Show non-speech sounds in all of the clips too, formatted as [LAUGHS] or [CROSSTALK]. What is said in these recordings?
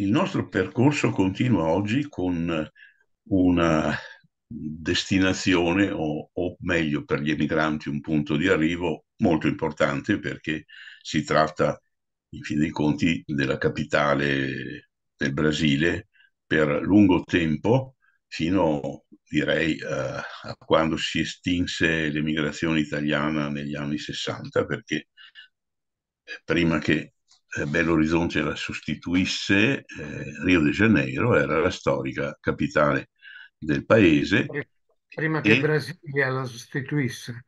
Il nostro percorso continua oggi con una destinazione o, o, meglio per gli emigranti un punto di arrivo molto importante perché si tratta in fin dei conti della capitale del Brasile per lungo tempo fino direi a, eh, a quando si estinse l'emigrazione italiana negli anni 60 perché eh, prima che eh, Belo Horizonte la sostituisse, eh, Rio de Janeiro era la storica capitale del paese. Prima che e... Brasilia la sostituisse.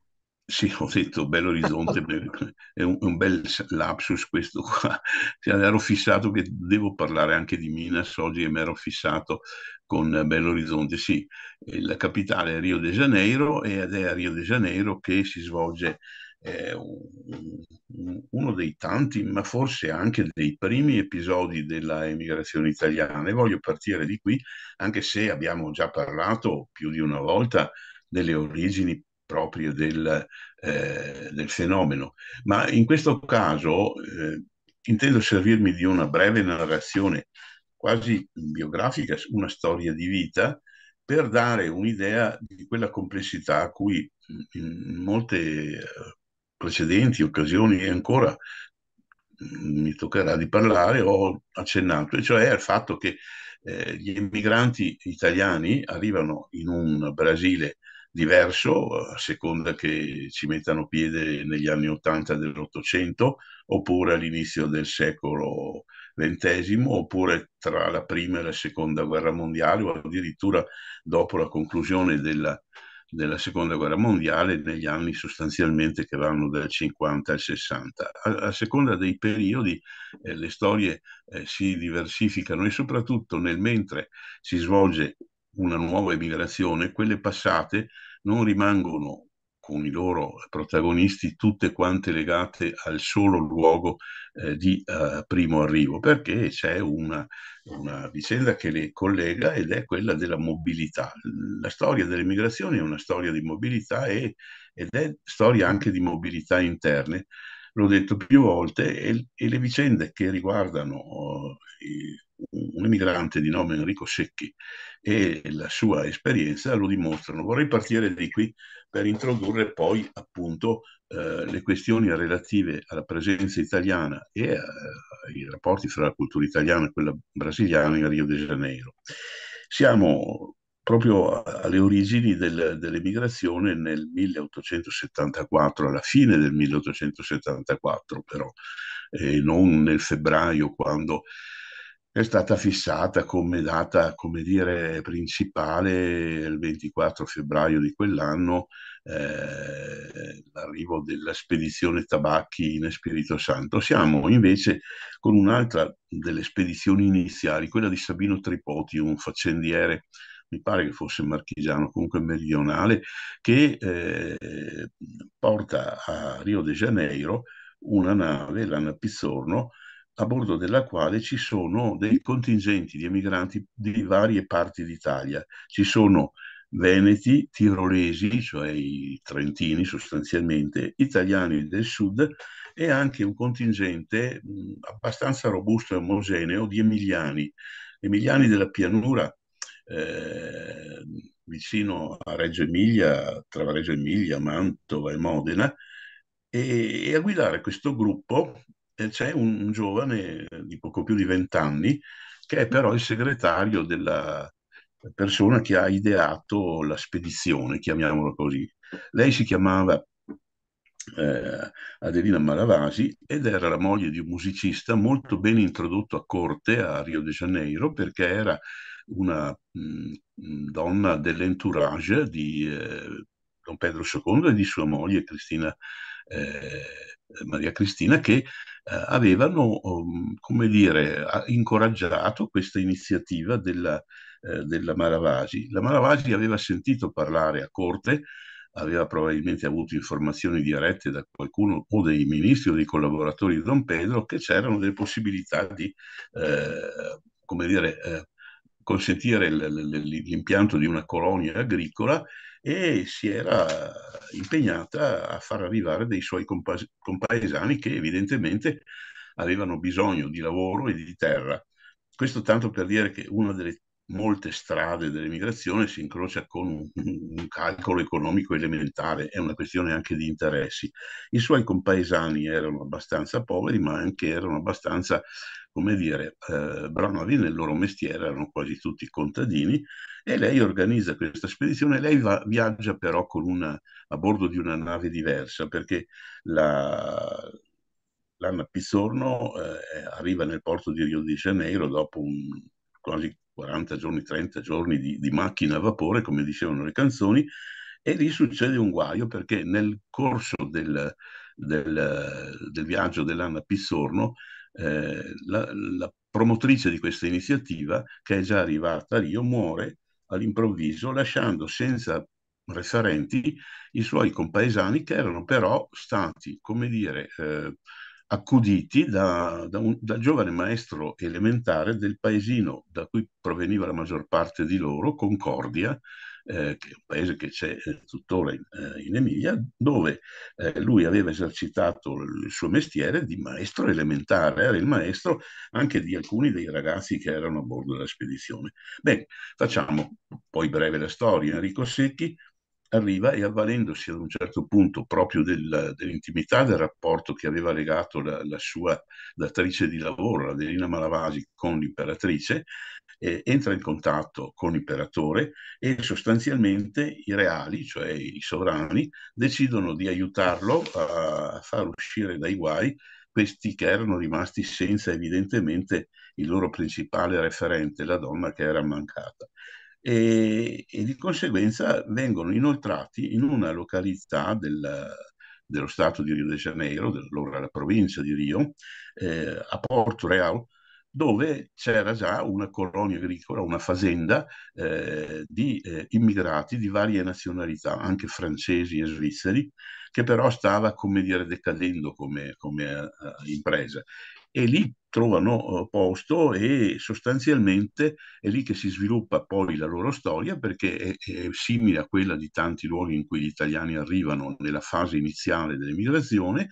Sì, ho detto Belo Horizonte, [LAUGHS] è un, un, bel lapsus questo qua. Cioè, ero fissato che devo parlare anche di Minas oggi e mi ero fissato con Belo Horizonte. Sì, eh, la capitale è Rio de Janeiro ed è a Rio de Janeiro che si svolge è uno dei tanti, ma forse anche dei primi episodi della emigrazione italiana. E voglio partire di qui, anche se abbiamo già parlato più di una volta delle origini proprie del, eh, del fenomeno. Ma in questo caso eh, intendo servirmi di una breve narrazione quasi biografica, una storia di vita, per dare un'idea di quella complessità a cui in molte eh, precedenti occasioni e ancora mm, mi toccherà di parlare, ho accennato, e cioè al fatto che eh, gli immigranti italiani arrivano in un Brasile diverso a seconda che ci mettano piede negli anni 80 dell'Ottocento oppure all'inizio del secolo XX oppure tra la prima e la seconda guerra mondiale o addirittura dopo la conclusione della, della seconda guerra mondiale negli anni sostanzialmente che vanno dal 50 al 60. A, a seconda dei periodi eh, le storie eh, si diversificano e soprattutto nel mentre si svolge una nuova emigrazione, quelle passate non rimangono con i loro protagonisti tutte quante legate al solo luogo eh, di eh, primo arrivo, perché c'è una, una, vicenda che le collega ed è quella della mobilità. La storia delle migrazioni è una storia di mobilità e, ed è storia anche di mobilità interne. L'ho detto più volte e, e le vicende che riguardano oh, un emigrante di nome Enrico Secchi e la sua esperienza lo dimostrano. Vorrei partire di qui per introdurre poi appunto eh, le questioni relative alla presenza italiana e eh, ai rapporti fra la cultura italiana e quella brasiliana in Rio de Janeiro. Siamo proprio alle origini del, dell'emigrazione nel 1874, alla fine del 1874 però, e non nel febbraio quando è stata fissata come data, come dire, principale il 24 febbraio di quell'anno eh, l'arrivo della spedizione Tabacchi in Spirito Santo. Siamo invece con un'altra delle spedizioni iniziali, quella di Sabino Tripoti, un faccendiere mi pare che fosse marchigiano, comunque meridionale, che eh, porta a Rio de Janeiro una nave, l'Anna Pizzorno, a bordo della quale ci sono dei contingenti di emigranti di varie parti d'Italia. Ci sono veneti, tirolesi, cioè i trentini sostanzialmente, italiani del sud e anche un contingente abbastanza robusto e omogeneo di emiliani, emiliani della pianura. Eh, vicino a Reggio Emilia, tra Reggio Emilia, Mantova e Modena, e, e a guidare questo gruppo eh, c'è un, un giovane di poco più di vent'anni che è però il segretario della persona che ha ideato la spedizione, chiamiamola così. Lei si chiamava eh, Adelina Malavasi ed era la moglie di un musicista molto ben introdotto a corte a Rio de Janeiro perché era una mh, mm, mm, donna dell'entourage di eh, Don Pedro II e di sua moglie Cristina, eh, Maria Cristina che eh, avevano, um, come dire, incoraggiato questa iniziativa della, eh, della Maravasi. La Maravasi aveva sentito parlare a corte, aveva probabilmente avuto informazioni dirette da qualcuno o dei ministri o dei collaboratori di Don Pedro che c'erano delle possibilità di, eh, come dire, eh, consentire l'impianto di una colonia agricola e si era impegnata a far arrivare dei suoi compa- compaesani che evidentemente avevano bisogno di lavoro e di terra. Questo tanto per dire che una delle molte strade dell'emigrazione si incrocia con un, un, calcolo economico elementare, è una questione anche di interessi. I suoi compaesani erano abbastanza poveri, ma anche erano abbastanza, come dire, eh, bravi nel loro mestiere, erano quasi tutti contadini e lei organizza questa spedizione. Lei va, viaggia però una, a bordo di una nave diversa perché la, l'Anna Pizzorno eh, eh, arriva nel porto di Rio de Janeiro dopo un, quasi 40 giorni, 30 giorni di, di macchina a vapore, come dicevano le canzoni, e lì succede un guaio perché nel corso del, del, del viaggio dell'Anna Pizzorno eh, la, la promotrice di questa iniziativa, che è già arrivata a Rio, muore all'improvviso, lasciando senza referenti i suoi compaesani che erano però stati, come dire, eh, accuditi da, da un da giovane maestro elementare del paesino da cui proveniva la maggior parte di loro, Concordia, eh, che è un paese che c'è eh, tuttora in, eh, in Emilia, dove eh, lui aveva esercitato il suo mestiere di maestro elementare, era il maestro anche di alcuni dei ragazzi che erano a bordo della spedizione. Bene, facciamo poi breve la storia. Enrico Secchi arriva e avvalendosi ad un certo punto proprio del, dell'intimità del rapporto che aveva legato la, la, sua datrice di lavoro, Adelina Malavasi, con l'imperatrice, eh, entra in contatto con l'imperatore e sostanzialmente i reali, cioè i sovrani, decidono di aiutarlo a far uscire dai guai questi che erano rimasti senza evidentemente il loro principale referente, la donna che era mancata e, e di conseguenza vengono inoltrati in una località del, dello Stato di Rio de Janeiro, dell'ora la provincia di Rio, eh, a Porto Real, dove c'era già una colonia agricola, una fazenda eh, di eh, immigrati di varie nazionalità, anche francesi e svizzeri, che però stava, come dire, decadendo come, come uh, impresa e lì trovano eh, posto e sostanzialmente è lì che si sviluppa poi la loro storia perché è, è, simile a quella di tanti luoghi in cui gli italiani arrivano nella fase iniziale dell'emigrazione,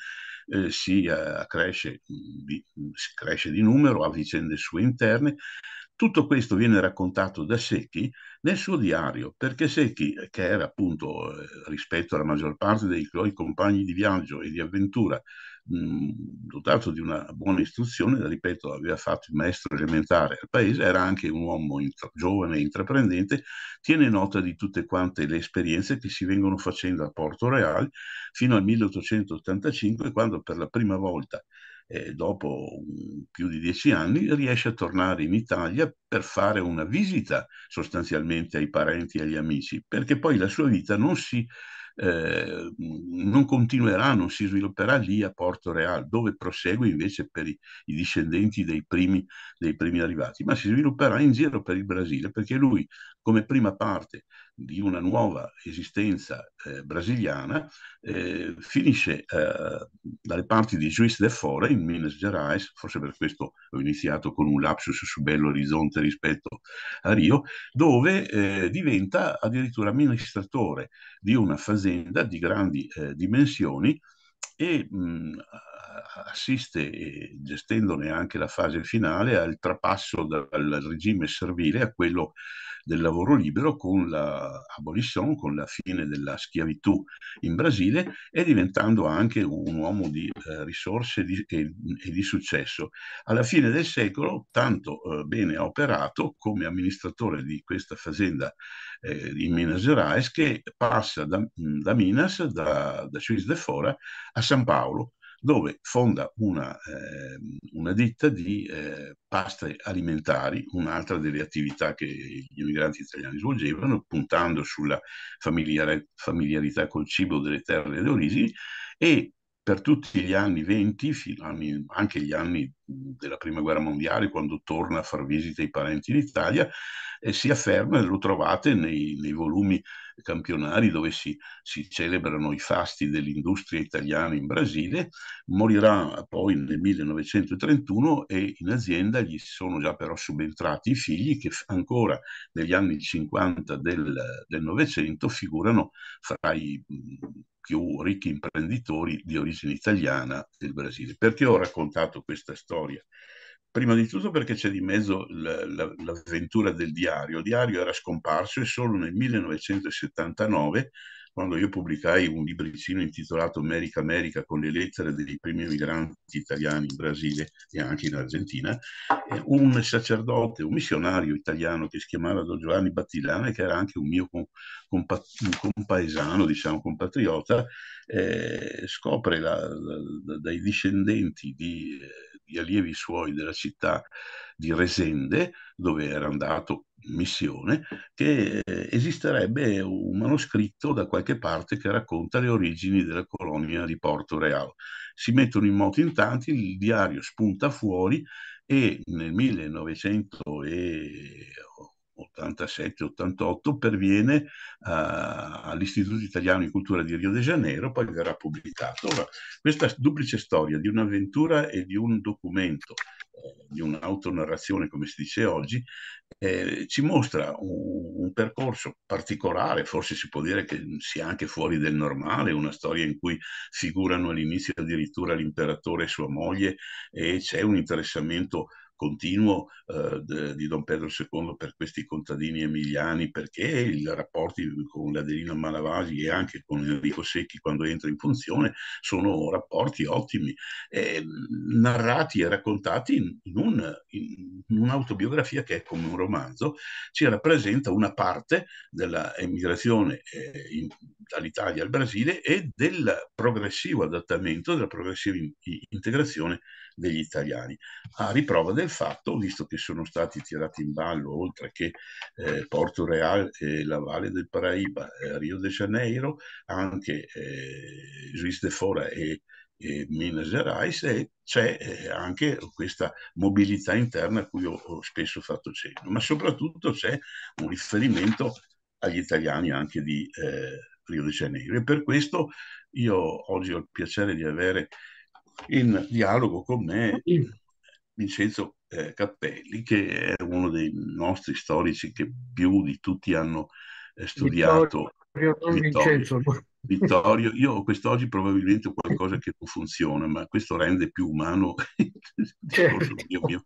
eh, si, eh, cresce, di, cresce di numero, ha vicende sue interne, tutto questo viene raccontato da Secchi nel suo diario, perché Secchi, eh, che era appunto eh, rispetto alla maggior parte dei suoi compagni di viaggio e di avventura, dotato di una buona istruzione, ripeto, aveva fatto il maestro elementare al paese, era anche un uomo intra- giovane e intraprendente, tiene nota di tutte quante le esperienze che si vengono facendo a Porto Reale fino al 1885, quando per la prima volta eh, dopo um, più di dieci anni, riesce a tornare in Italia per fare una visita sostanzialmente ai parenti e agli amici, perché poi la sua vita non, si, eh, non continuerà, non si svilupperà lì a Porto Real, dove prosegue invece per i, i discendenti dei primi, dei primi arrivati, ma si svilupperà in giro per il Brasile, perché lui come prima parte di una nuova esistenza eh, brasiliana, eh, finisce eh, dalle parti di Juice de Fora in Minas Gerais, forse per questo ho iniziato con un lapsus su Bello Orizzonte rispetto a Rio, dove eh, diventa addirittura amministratore di una fazenda di grandi eh, dimensioni e mh, mm, assiste, gestendone anche la fase finale, al trapasso dal regime servile a quello del lavoro libero con l'abolizione, la con la fine della schiavitù in Brasile e diventando anche un uomo di eh, risorse di, e, e, di successo. Alla fine del secolo tanto eh, bene ha operato come amministratore di questa fazenda eh, in Minas Gerais che passa da, da Minas, da, da Suiz de Fora a San Paolo dove fonda una, eh, una ditta di eh, paste alimentari, un'altra delle attività che gli immigranti italiani svolgevano, puntando sulla familiare, familiarità col cibo delle terre d'origine e per tutti gli anni 20, anni, anche gli anni della prima guerra mondiale, quando torna a far visita ai parenti in Italia, e si afferma, e lo trovate nei, nei volumi campionari dove si, si, celebrano i fasti dell'industria italiana in Brasile, morirà poi nel 1931 e in azienda gli sono già però subentrati i figli che ancora negli anni 50 del Novecento figurano fra i più ricchi imprenditori di origine italiana del Brasile. Perché ho raccontato questa storia? storia. Prima di tutto perché c'è di mezzo l'avventura del diario. Il diario era scomparso e solo nel 1979, quando io pubblicai un libricino intitolato America America con le lettere dei primi migranti italiani in Brasile e anche in Argentina, un sacerdote, un missionario italiano che si chiamava Don Giovanni Battilane, che era anche un mio compa- un compaesano, diciamo compatriota, eh, scopre la, la, dai discendenti di... Eh, gli allievi suoi della città di Resende, dove era andato in missione, che eh, esisterebbe un manoscritto da qualche parte che racconta le origini della colonia di Porto Reale. Si mettono in moto in tanti, il diario spunta fuori e nel 1900 e 87-88 perviene eh, all'Istituto Italiano di Cultura di Rio de Janeiro, poi verrà pubblicato. Ora, questa duplice storia di un'avventura e di un documento, eh, di un'autonarrazione come si dice oggi, eh, ci mostra un, un, percorso particolare, forse si può dire che sia anche fuori del normale, una storia in cui figurano all'inizio addirittura l'imperatore e sua moglie e c'è un interessamento continuo eh, di Don Pedro II per questi contadini emiliani, perché i rapporti con l'Adelino Malavasi e anche con Enrico Secchi quando entra in funzione sono rapporti ottimi, eh, narrati e raccontati in, un, in, un'autobiografia che è come un romanzo, ci rappresenta una parte dell'emigrazione eh, dall'Italia al Brasile e del progressivo adattamento, della progressiva in, integrazione degli italiani, a riprova del fatto, visto che sono stati tirati in ballo, oltre che eh, Porto Real e la Valle del Paraíba, eh, Rio de Janeiro, anche eh, Juiz de Fora e eh, Minas Gerais e c'è eh, anche questa mobilità interna a cui ho, ho, spesso fatto cenno, ma soprattutto c'è un riferimento agli italiani anche di eh, Rio de Janeiro e per questo io oggi ho il piacere di avere in dialogo con me Vincenzo eh, Cappelli, che è uno dei nostri storici che più di tutti hanno eh, studiato. Vittorio, Vittorio, Vittorio, io quest'oggi probabilmente ho qualcosa [LAUGHS] che non funziona, ma questo rende più umano [LAUGHS] il discorso mio, certo. mio,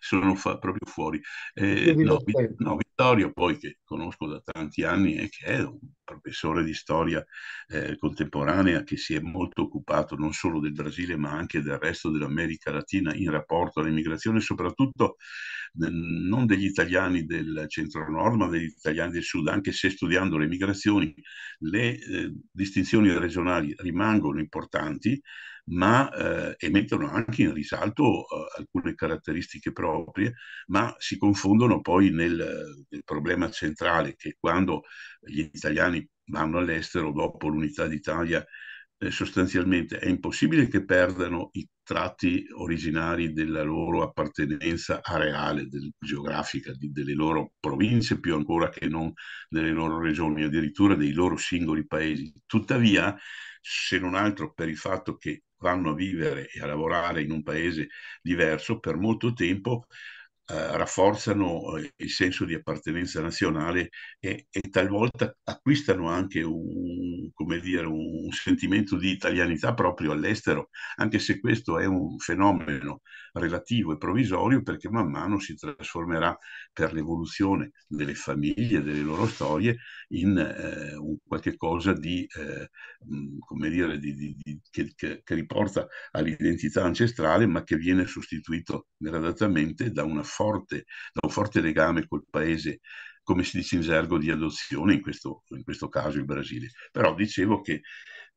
sono fa, proprio fuori. Eh, no, Vittorio poi che conosco da tanti anni e che è un professore di storia eh, contemporanea che si è molto occupato non solo del Brasile ma anche del resto dell'America Latina in rapporto all'immigrazione, soprattutto non degli italiani del centro-nord ma degli italiani del sud, anche se studiando le migrazioni le eh, distinzioni regionali rimangono importanti ma eh, e mettono anche in risalto eh, alcune caratteristiche proprie, ma si confondono poi nel, nel problema centrale che quando gli italiani vanno all'estero dopo l'unità d'Italia eh, sostanzialmente è impossibile che perdano i tratti originari della loro appartenenza areale, del, geografica, di, delle loro province, più ancora che non delle loro regioni, addirittura dei loro singoli paesi. Tuttavia, se non altro per il fatto che vanno a vivere e a lavorare in un paese diverso per molto tempo eh, rafforzano eh, il senso di appartenenza nazionale e, e talvolta acquistano anche un, dire, un, sentimento di italianità proprio all'estero, anche se questo è un fenomeno relativo e provvisorio perché man mano si trasformerà per l'evoluzione delle famiglie, delle loro storie, in eh, un qualche cosa di, eh, mm, come dire, di, di, di, che, che, che riporta all'identità ancestrale ma che viene sostituito gradatamente da, forte, da un forte legame col paese come si dice in gergo, di adozione, in questo, in questo, caso il Brasile. Però dicevo che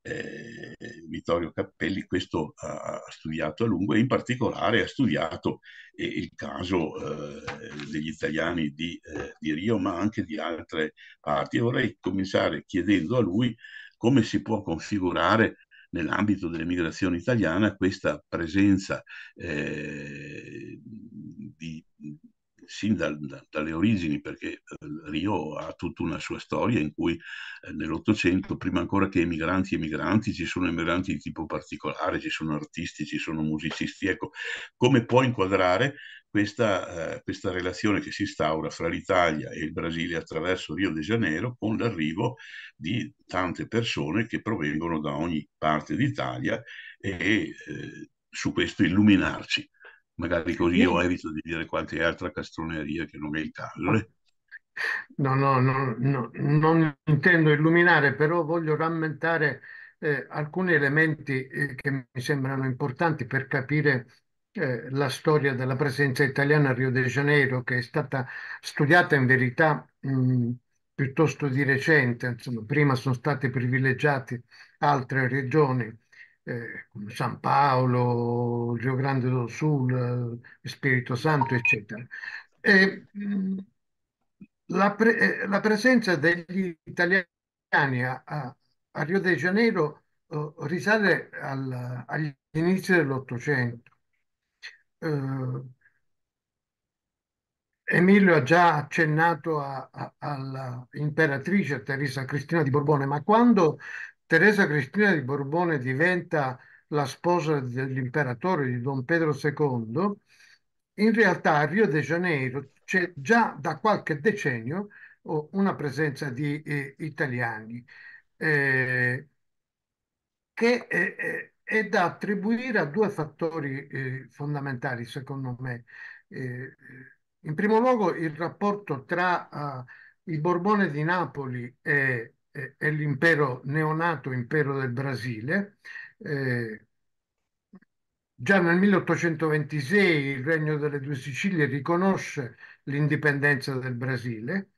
eh, Vittorio Cappelli questo ha, studiato a lungo e in particolare ha studiato eh, il caso eh, degli italiani di, eh, di, Rio ma anche di altre parti e vorrei cominciare chiedendo a lui come si può configurare nell'ambito dell'emigrazione italiana questa presenza eh, sin dal, da, dalle origini, perché eh, Rio ha tutta una sua storia in cui eh, nell'Ottocento, prima ancora che emigranti e migranti, ci sono emigranti di tipo particolare, ci sono artisti, ci sono musicisti. Ecco, come può inquadrare questa, eh, questa, relazione che si instaura fra l'Italia e il Brasile attraverso Rio de Janeiro con l'arrivo di tante persone che provengono da ogni parte d'Italia e eh, su questo illuminarci magari così io evito di dire qualche altra castroneria che non è il caso. Eh. No, no, no, no, non intendo illuminare, però voglio rammentare eh, alcuni elementi eh, che mi sembrano importanti per capire eh, la storia della presenza italiana a Rio de Janeiro, che è stata studiata in verità mh, piuttosto di recente, insomma, prima sono state privilegiate altre regioni eh, San Paolo, Rio Grande do Sul, eh, Spirito Santo, eccetera. E, la, pre eh, la, presenza degli italiani a, a Rio de Janeiro eh, risale al, agli inizi dell'Ottocento. Eh, Emilio ha già accennato all'imperatrice Teresa Cristina di Borbone, ma quando Teresa Cristina di Borbone diventa la sposa dell'imperatore di Don Pedro II, in realtà a Rio de Janeiro c'è già da qualche decennio oh, una presenza di eh, italiani eh, che eh, eh è da attribuire a due fattori eh, fondamentali secondo me. Eh, in primo luogo il rapporto tra il Borbone di Napoli e eh, è l'impero neonato impero del Brasile. Eh, già nel 1826 il Regno delle Due Sicilie riconosce l'indipendenza del Brasile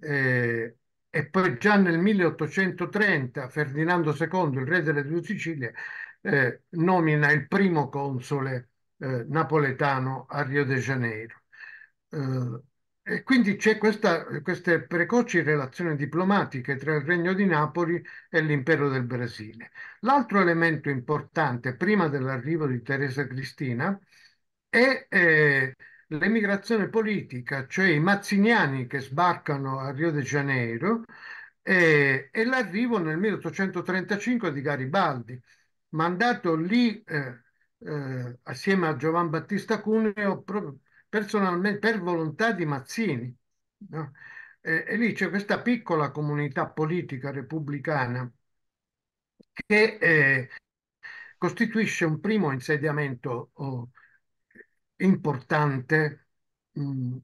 eh, e poi già nel 1830 Ferdinando II, il re delle Due Sicilie, eh, nomina il primo console eh, napoletano a Rio de Janeiro. Eh, e quindi c'è questa, queste precoci relazioni diplomatiche tra il Regno di Napoli e l'impero del Brasile. L'altro elemento importante prima dell'arrivo di Teresa Cristina è eh, l'emigrazione politica, cioè i mazziniani che sbarcano a Rio de Janeiro eh, e l'arrivo nel 1835 di Garibaldi, mandato lì eh, eh, assieme a Giovan Battista Cuneo proprio personalmente per volontà di Mazzini. No? E, e, lì c'è questa piccola comunità politica repubblicana che eh, costituisce un primo insediamento oh, importante mh, mm,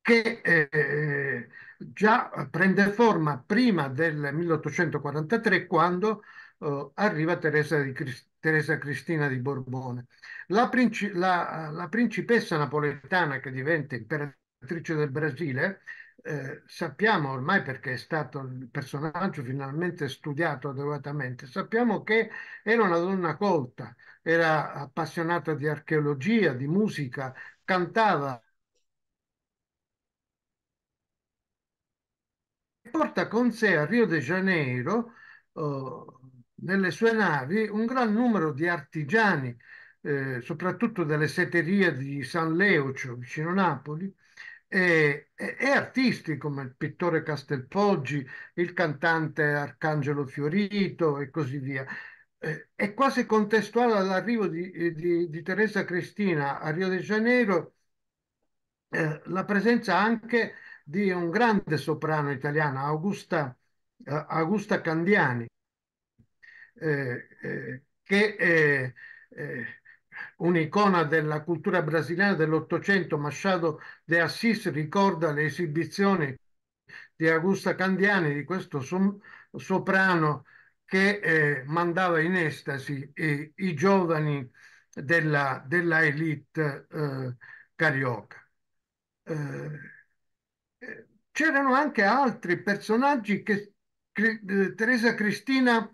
che eh, già prende forma prima del 1843 quando eh, arriva Teresa, di, Teresa, Cristina di Borbone. La, princi la, la, principessa napoletana che diventa imperatrice del Brasile, eh, sappiamo ormai perché è stato il personaggio finalmente studiato adeguatamente, sappiamo che era una donna colta, era appassionata di archeologia, di musica, cantava, porta con sé a Rio de Janeiro uh, nelle sue navi un gran numero di artigiani, eh, soprattutto delle setterie di San Leucio, vicino Napoli, e, e, e, artisti come il pittore Castelpoggi, il cantante Arcangelo Fiorito e così via. Eh, è quasi contestuale all'arrivo di, di, di, Teresa Cristina a Rio de Janeiro eh, la presenza anche di un grande soprano italiano, Augusta, eh, Augusta Candiani, eh, eh, che è eh, un'icona della cultura brasiliana dell'Ottocento, Machado de Assis, ricorda le esibizioni di Augusta Candiani, di questo soprano che eh, mandava in estasi eh, i giovani della, della elite eh, carioca. c'erano anche altri personaggi che Teresa Cristina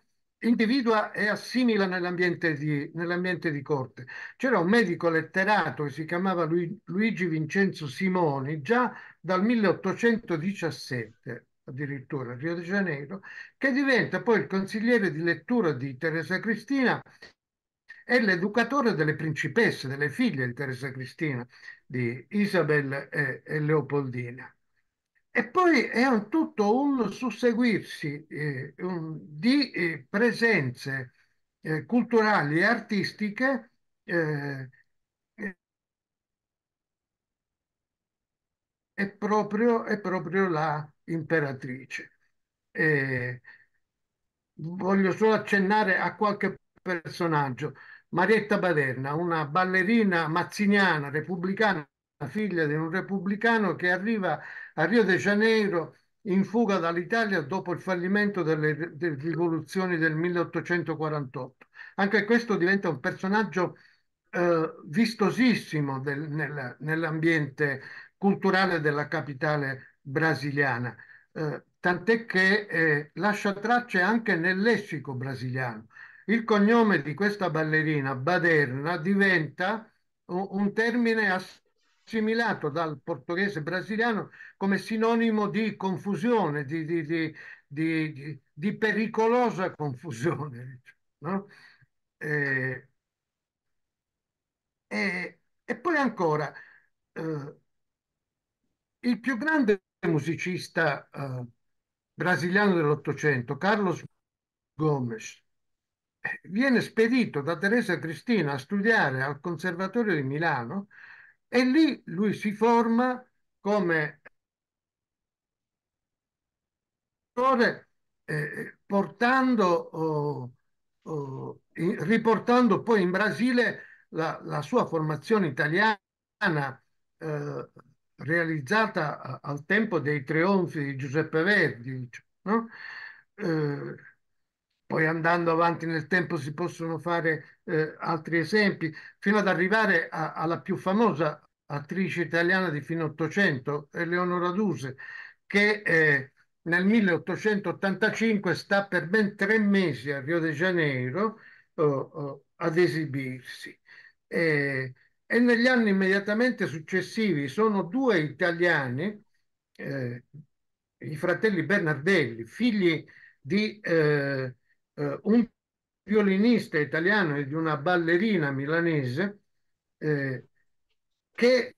individua e assimila nell'ambiente di, nell'ambiente di corte. C'era un medico letterato che si chiamava Lui, Luigi Vincenzo Simoni già dal 1817 addirittura a Rio de Janeiro, che diventa poi il consigliere di lettura di Teresa Cristina e l'educatore delle principesse, delle figlie di Teresa Cristina, di Isabel e, e Leopoldina. E poi è un, tutto un susseguirsi eh, un, di eh, presenze eh, culturali e artistiche eh, è proprio, è proprio la imperatrice. Eh, voglio solo accennare a qualche personaggio. Marietta Baderna, una ballerina mazziniana, repubblicana, figlia di un repubblicano che arriva a Rio de Janeiro in fuga dall'Italia dopo il fallimento delle, delle, rivoluzioni del 1848. Anche questo diventa un personaggio eh, vistosissimo del, nel, nell'ambiente culturale della capitale brasiliana, eh, tant'è che eh, lascia tracce anche nel lessico brasiliano. Il cognome di questa ballerina, Baderna, diventa un, un termine assolutamente assimilato dal portoghese brasiliano come sinonimo di confusione, di, di, di, di pericolosa confusione. Diciamo, no? E, eh, e, eh, e, poi ancora, eh, il più grande musicista eh, brasiliano dell'Ottocento, Carlos Gomes, eh, viene spedito da Teresa Cristina a studiare al Conservatorio di Milano e lì lui si forma come eh, eh, portando, oh, oh, riportando poi in Brasile la, la sua formazione italiana eh, realizzata al tempo dei trionfi di Giuseppe Verdi. Diciamo, no? Eh, poi andando avanti nel tempo si possono fare eh, altri esempi, fino ad arrivare a, alla più famosa attrice italiana di fine Ottocento, Eleonora Duse, che eh, nel 1885 sta per ben tre mesi a Rio de Janeiro oh, oh, ad esibirsi. Eh, e negli anni immediatamente successivi sono due italiani, eh, i fratelli Bernardelli, figli di eh, eh un violinista italiano e di una ballerina milanese, eh, che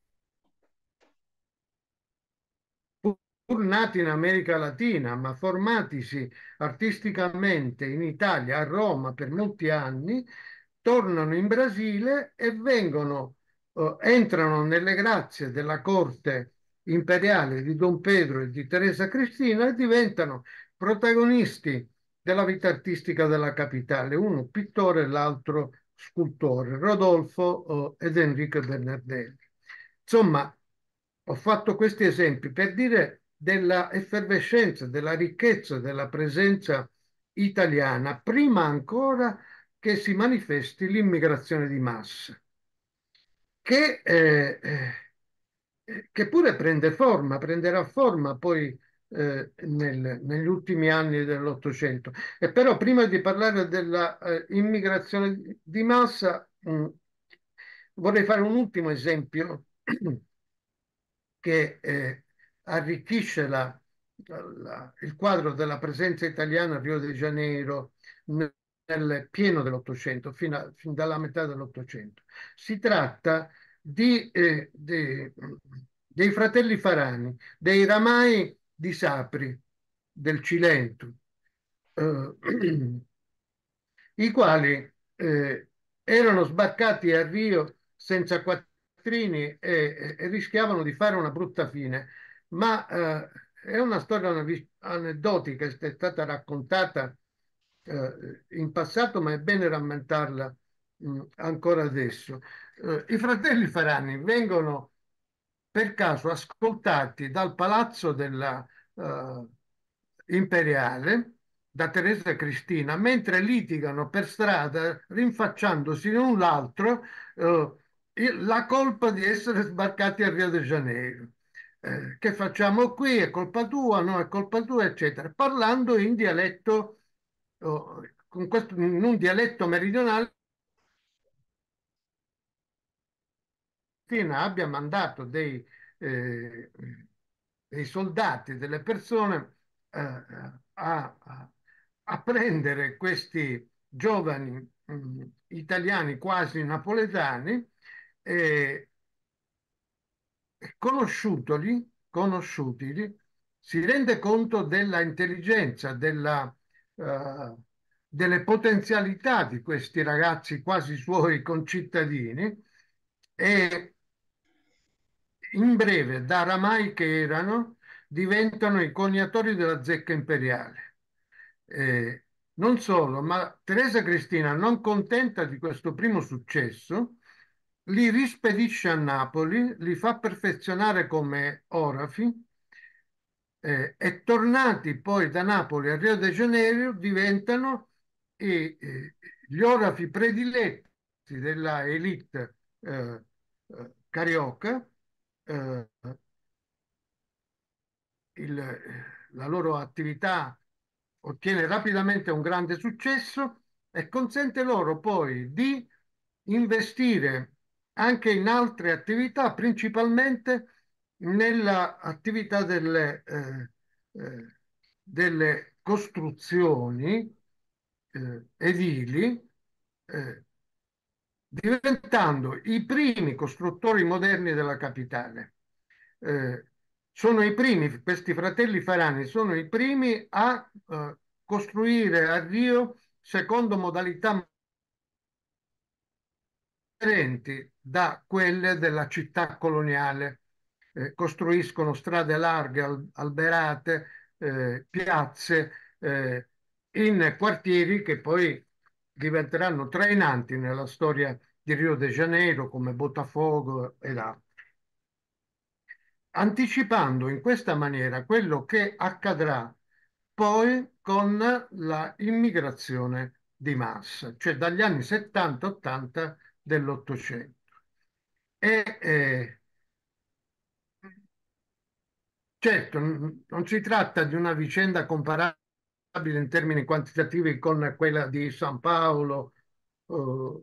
pur nati in America Latina, ma formatisi artisticamente in Italia, a Roma per molti anni, tornano in Brasile e vengono, eh, entrano nelle grazie della corte imperiale di Don Pedro e di Teresa Cristina e diventano protagonisti della vita artistica della capitale, uno pittore e l'altro scultore, Rodolfo eh, ed Enrico Bernardelli. Insomma, ho fatto questi esempi per dire della effervescenza, della ricchezza, della presenza italiana, prima ancora che si manifesti l'immigrazione di massa, che, eh, eh che pure prende forma, prenderà forma poi eh, nel, negli ultimi anni dell'Ottocento. E però prima di parlare dell'immigrazione eh, di massa, mh, mm, vorrei fare un ultimo esempio [CLEARS THROAT] che eh, arricchisce la, la, il quadro della presenza italiana a Rio de Janeiro nel, nel pieno dell'Ottocento, fin, fin, dalla metà dell'Ottocento. Si tratta di, eh, di, dei fratelli Farani, dei ramai di Sapri del Cilento, eh, [CLEARS THROAT] i quali eh, erano sbarcati a Rio senza quattro Castrini e, e rischiavano di fare una brutta fine, ma eh, è una storia aneddotica, è stata raccontata eh, in passato, ma è bene rammentarla mh, mm, ancora adesso. Eh, I fratelli Farani vengono per caso ascoltati dal palazzo della eh, imperiale da Teresa Cristina mentre litigano per strada rinfacciandosi l'un l'altro eh, la colpa di essere sbarcati a Rio de Janeiro. Eh, che facciamo qui? È colpa tua, non è colpa tua, eccetera. Parlando in dialetto, oh, questo, in un dialetto meridionale, Cristina abbia mandato dei, eh, dei, soldati, delle persone eh, a, a, prendere questi giovani mh, mm, italiani quasi napoletani eh, conosciutoli, conosciutili, si rende conto della intelligenza, della, uh, delle potenzialità di questi ragazzi quasi suoi concittadini e in breve, da ramai che erano, diventano i coniatori della zecca imperiale. Eh, non solo, ma Teresa Cristina, non contenta di questo primo successo, li rispedisce a Napoli, li fa perfezionare come orafi eh, e tornati poi da Napoli a Rio de Janeiro diventano i, eh, gli orafi prediletti della elite eh, eh carioca. Eh, il, la loro attività ottiene rapidamente un grande successo e consente loro poi di investire anche in altre attività, principalmente nell'attività delle, eh, eh, delle costruzioni eh, edili, eh, diventando i primi costruttori moderni della capitale. Eh, sono i primi, questi fratelli Farani sono i primi a eh, costruire a Rio secondo modalità differenti da quelle della città coloniale. Eh, costruiscono strade larghe, al alberate, eh, piazze, eh, in quartieri che poi diventeranno trainanti nella storia di Rio de Janeiro come Botafogo ed altri. Anticipando in questa maniera quello che accadrà poi con la immigrazione di massa, cioè dagli anni 70-80 dell'Ottocento. E eh, certo, non si tratta di una vicenda comparabile in termini quantitativi con quella di San Paolo. Eh,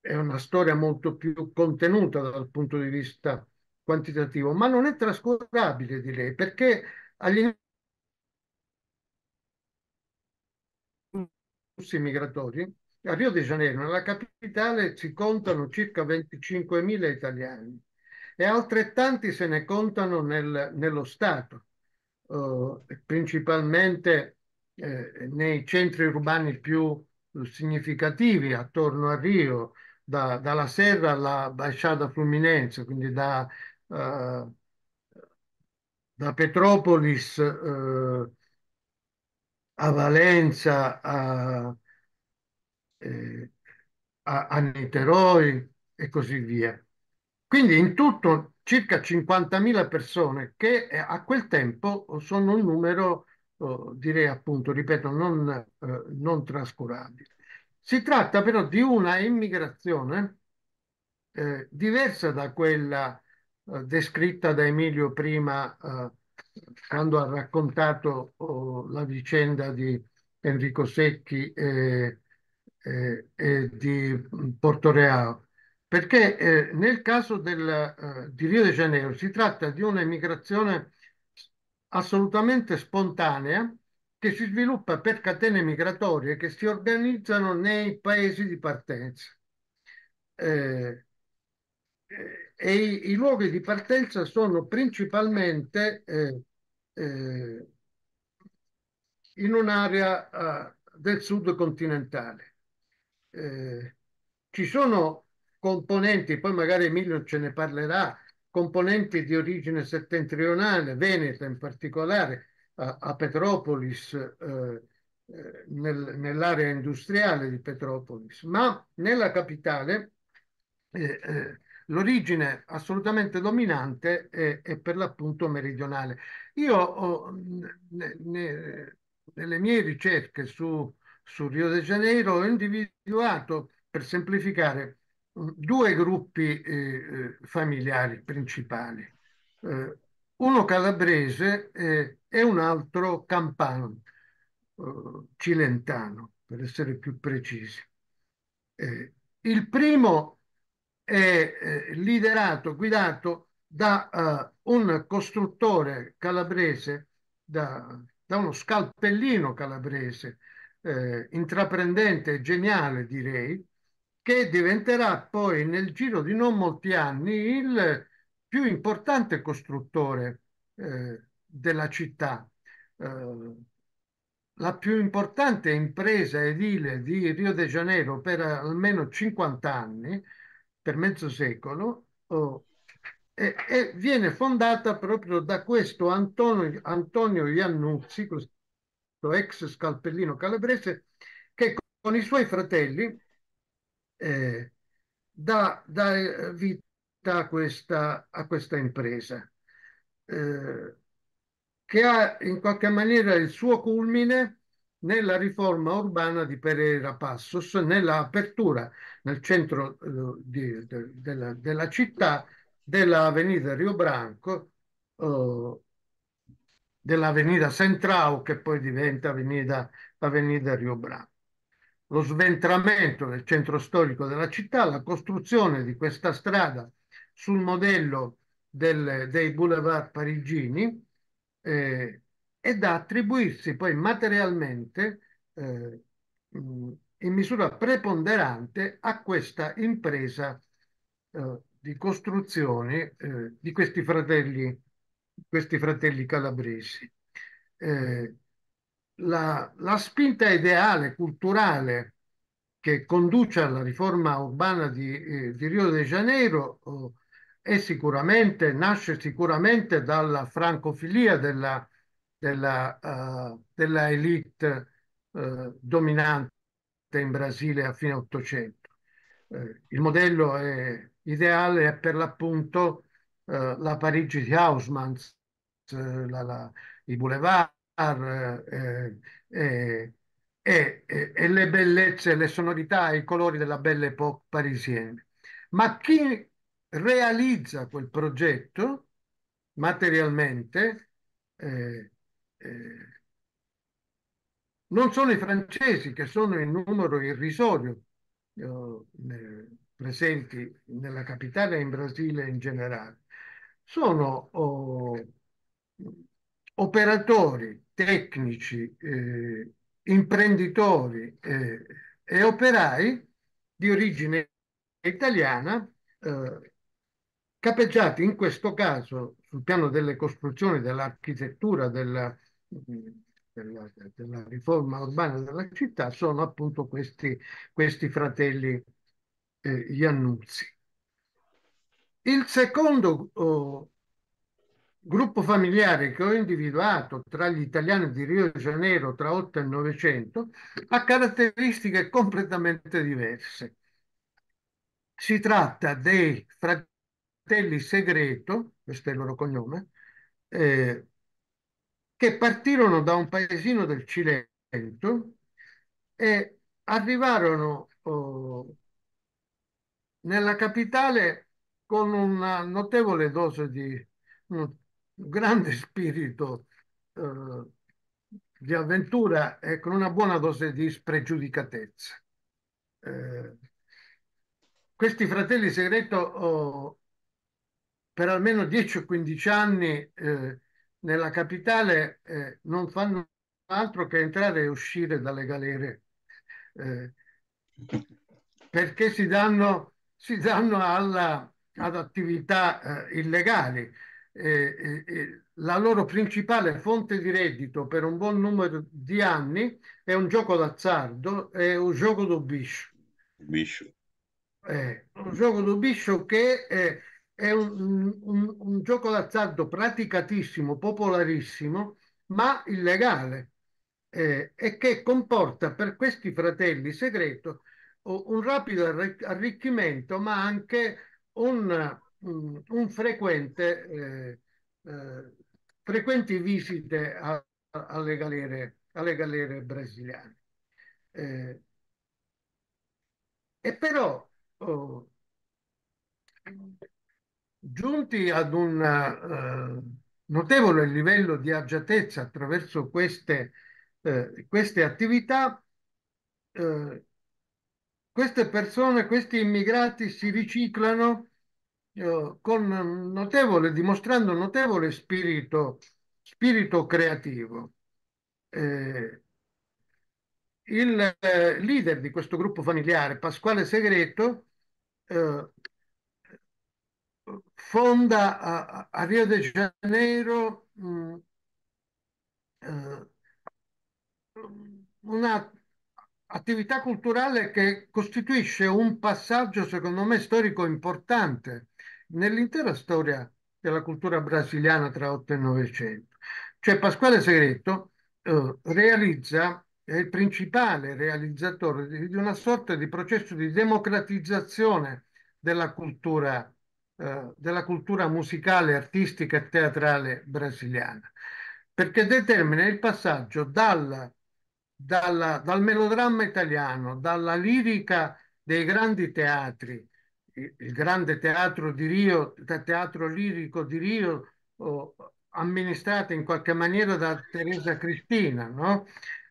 è una storia molto più contenuta dal punto di vista quantitativo, ma non è trascurabile, direi, perché agli migratori a Rio de Janeiro, nella capitale, si contano circa 25.000 italiani e altrettanti se ne contano nel, nello Stato, uh, principalmente eh, nei centri urbani più significativi attorno a Rio, da, dalla Serra alla Baixada Fluminense, quindi da, uh, da Petropolis uh, a Valenza a eh, a, a Niteroi e così via. Quindi in tutto circa 50.000 persone che eh, a quel tempo sono un numero, oh, direi appunto, ripeto, non, eh, non, trascurabile. Si tratta però di una immigrazione eh, diversa da quella eh, descritta da Emilio prima eh, quando ha raccontato oh, la vicenda di Enrico Secchi e eh, eh, di Porto Real, perché eh, nel caso del, eh, di Rio de Janeiro si tratta di un'emigrazione assolutamente spontanea che si sviluppa per catene migratorie che si organizzano nei paesi di partenza. Eh, eh e i, i, luoghi di partenza sono principalmente eh, eh, in un'area del sud continentale. Eh, ci sono componenti, poi magari Emilio ce ne parlerà, componenti di origine settentrionale, veneta in particolare, a, a Petropolis, eh, eh, nel, nell'area industriale di Petropolis, ma nella capitale eh, eh, l'origine assolutamente dominante è, è, per l'appunto meridionale. Io ho, ne, ne, nelle mie ricerche su su Rio de Janeiro, ho individuato, per semplificare, mm, due gruppi eh, eh, familiari principali, eh, uno calabrese eh, e un altro campano, eh, cilentano, per essere più precisi. Eh, il primo è liderato, guidato da un costruttore calabrese, da, da uno scalpellino calabrese, eh, intraprendente, geniale direi, che diventerà poi nel giro di non molti anni il più importante costruttore eh, della città. Eh, la più importante impresa edile di Rio de Janeiro per almeno 50 anni, per mezzo secolo, oh, e, e, viene fondata proprio da questo Antonio, Antonio Iannuzzi, ex scalpellino calabrese, che con i suoi fratelli eh, dà, dà, vita a questa, a questa impresa, eh, che ha in qualche maniera il suo culmine nella riforma urbana di Pereira Passos, nell'apertura nel centro eh, di, de, della, della, città dell'Avenida Rio Branco oh, dell'Avenida Central, che poi diventa Avenida, Avenida Rio Branco. Lo sventramento del centro storico della città, la costruzione di questa strada sul modello del, dei boulevard parigini eh, è da attribuirsi poi materialmente eh, in misura preponderante a questa impresa eh, di costruzione eh, di questi fratelli questi fratelli calabresi. Eh, la, la, spinta ideale, culturale, che conduce alla riforma urbana di, eh, di Rio de Janeiro oh, è sicuramente, nasce sicuramente dalla francofilia della, della, uh, della elite uh, dominante in Brasile a fine Ottocento. Uh, il modello è, ideale è per l'appunto eh, la Parigi di Hausmans, eh, la, la, i boulevard e, eh, e, e, le bellezze, le sonorità e i colori della Belle Époque parisienne. Ma chi realizza quel progetto materialmente eh, eh, non sono i francesi che sono in numero irrisorio eh, presenti nella capitale e in Brasile in generale, sono oh, operatori tecnici, eh, imprenditori eh, e operai di origine italiana, eh, capeggiati in questo caso sul piano delle costruzioni, dell'architettura, della, della, della, riforma urbana della città, sono appunto questi, questi fratelli eh, Iannuzzi. Il secondo oh, gruppo familiare che ho individuato tra gli italiani di Rio de Janeiro tra 8 e 900 ha caratteristiche completamente diverse. Si tratta dei fratelli segreto, questo è il loro cognome, eh, che partirono da un paesino del Cilento e arrivarono oh, nella capitale con una notevole dose di un grande [LAUGHS] spirito eh, di avventura e con una buona dose di spregiudicatezza. Eh, questi fratelli segreto oh, per almeno 10 o 15 anni eh, nella capitale eh, non fanno altro che entrare e uscire dalle galere eh, perché si danno, si danno alla, ad attività eh, illegali. Eh, eh, la loro principale fonte di reddito per un buon numero di anni è un gioco d'azzardo, è un gioco do biscio. biscio. Eh, un gioco do biscio che è, è un, un, un gioco d'azzardo praticatissimo, popolarissimo, ma illegale. Eh, e che comporta per questi fratelli segreto un rapido arricchimento, ma anche un, mm, un frequente, eh, eh, frequenti visite a, a, alle, galere, alle, galere, brasiliane. Eh, e però oh, giunti ad un eh, notevole livello di agiatezza attraverso queste, eh, queste attività, eh, queste persone, questi immigrati si riciclano con notevole, dimostrando notevole spirito, spirito creativo. Eh, il eh, leader di questo gruppo familiare, Pasquale Segreto, eh, fonda a, a, Rio de Janeiro mh, mm, eh, una attività culturale che costituisce un passaggio, secondo me, storico importante nell'intera storia della cultura brasiliana tra 8 e 900. Cioè Pasquale Segreto eh, realizza, è il principale realizzatore di, di, una sorta di processo di democratizzazione della cultura, eh, della cultura musicale, artistica e teatrale brasiliana, perché determina il passaggio dal, dalla, dal melodramma italiano, dalla lirica dei grandi teatri, il grande teatro di Rio, teatro lirico di Rio, amministrato in qualche maniera da Teresa Cristina, no?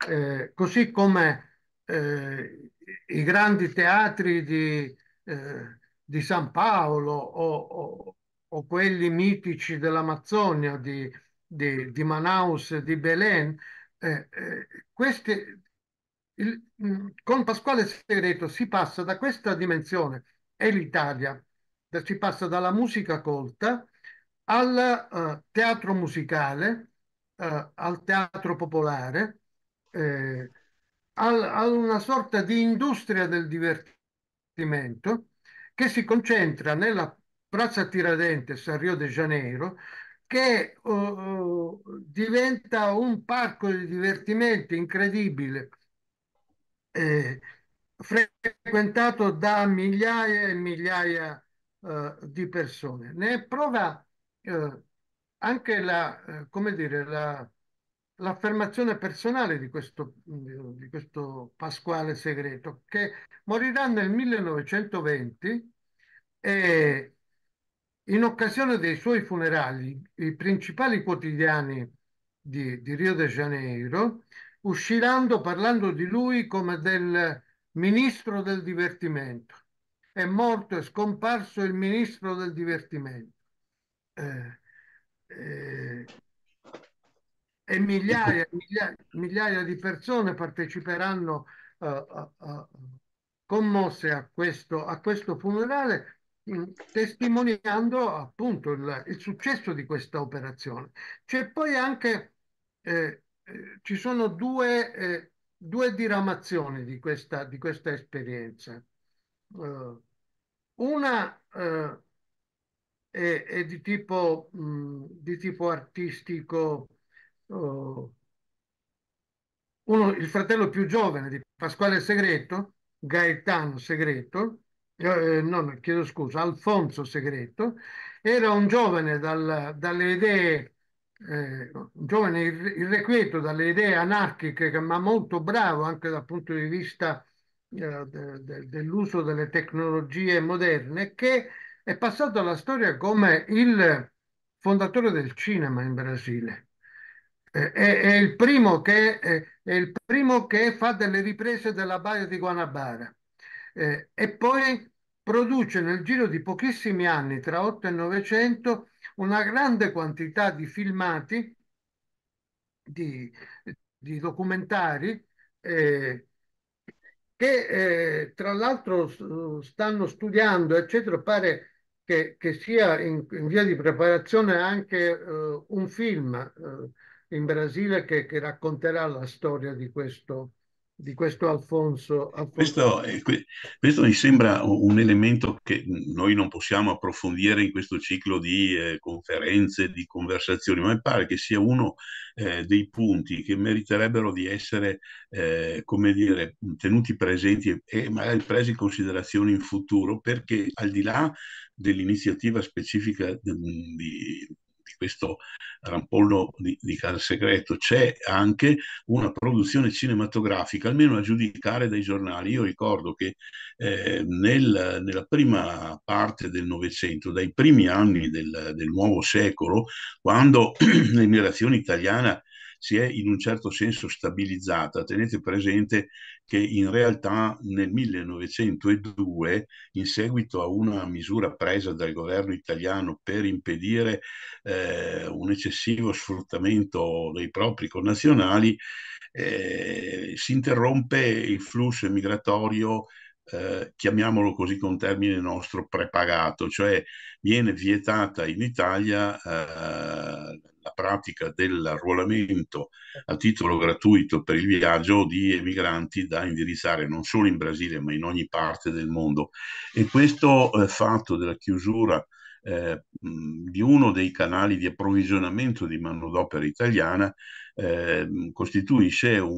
eh, così come eh, i grandi teatri di, eh, di San Paolo o, o, o, quelli mitici dell'Amazzonia, di, di, di, Manaus, di Belen, eh, eh, queste, il, mm, con Pasquale Segreto si passa da questa dimensione è l'Italia. Si passa dalla musica colta al eh, teatro musicale, eh, al teatro popolare, eh, al, a una sorta di industria del divertimento che si concentra nella Piazza Tiradentes a Rio de Janeiro, che uh, diventa un parco di divertimento incredibile. Eh, frequentato da migliaia e migliaia eh, di persone. Ne è prova eh, anche la, eh, come dire, la, l'affermazione personale di questo, di questo Pasquale Segreto, che morirà nel 1920 e in occasione dei suoi funerali i principali quotidiani di, di Rio de Janeiro usciranno parlando di lui come del ministro del divertimento. È morto, è scomparso il ministro del divertimento. Eh, eh, e migliaia, migliaia, migliaia, di persone parteciperanno uh, uh, commosse a questo, a questo funerale mm, testimoniando appunto il, il, successo di questa operazione. C'è poi anche, eh, eh ci sono due eh, due diramazioni di questa, di questa esperienza. Uh, una uh, è, è, di, tipo, mh, di tipo artistico. Uh, uno, il fratello più giovane di Pasquale Segreto, Gaetano Segreto, eh, no, chiedo scusa, Alfonso Segreto, era un giovane dal, dalle idee un eh, giovane irrequieto dalle idee anarchiche, ma molto bravo anche dal punto di vista eh, dell'uso delle tecnologie moderne, che è passato alla storia come il fondatore del cinema in Brasile. Eh, è, è, il primo che, è il primo che fa delle riprese della baia di Guanabara. e poi produce nel giro di pochissimi anni, tra 8 e 900, una grande quantità di filmati, di, di documentari, eh, che eh, tra l'altro stanno studiando, eccetera, pare che, che sia in, in, via di preparazione anche eh, un film eh, in Brasile che, che, racconterà la storia di questo, di questo Alfonso. Alfonso. Questo, questo, mi sembra un elemento che noi non possiamo approfondire in questo ciclo di eh, conferenze, di conversazioni, ma mi pare che sia uno eh, dei punti che meriterebbero di essere, eh, come dire, tenuti presenti e magari presi in considerazione in futuro, perché al di là dell'iniziativa specifica mm, di, questo rampollo di, di casa segreto, c'è anche una produzione cinematografica, almeno a giudicare dai giornali. Io ricordo che eh, nel, nella prima parte del Novecento, dai primi anni del, del nuovo secolo, quando l'immigrazione [CLEARS THROAT] italiana si è in un certo senso stabilizzata. Tenete presente che in realtà nel 1902, in seguito a una misura presa dal governo italiano per impedire eh, un eccessivo sfruttamento dei propri connazionali, eh, si interrompe il flusso migratorio eh, chiamiamolo così con termine nostro, prepagato, cioè viene vietata in Italia eh, la pratica dell'arruolamento a titolo gratuito per il viaggio di emigranti da indirizzare non solo in Brasile ma in ogni parte del mondo. E questo eh, fatto della chiusura eh, di uno dei canali di approvvigionamento di manodopera italiana eh, costituisce un,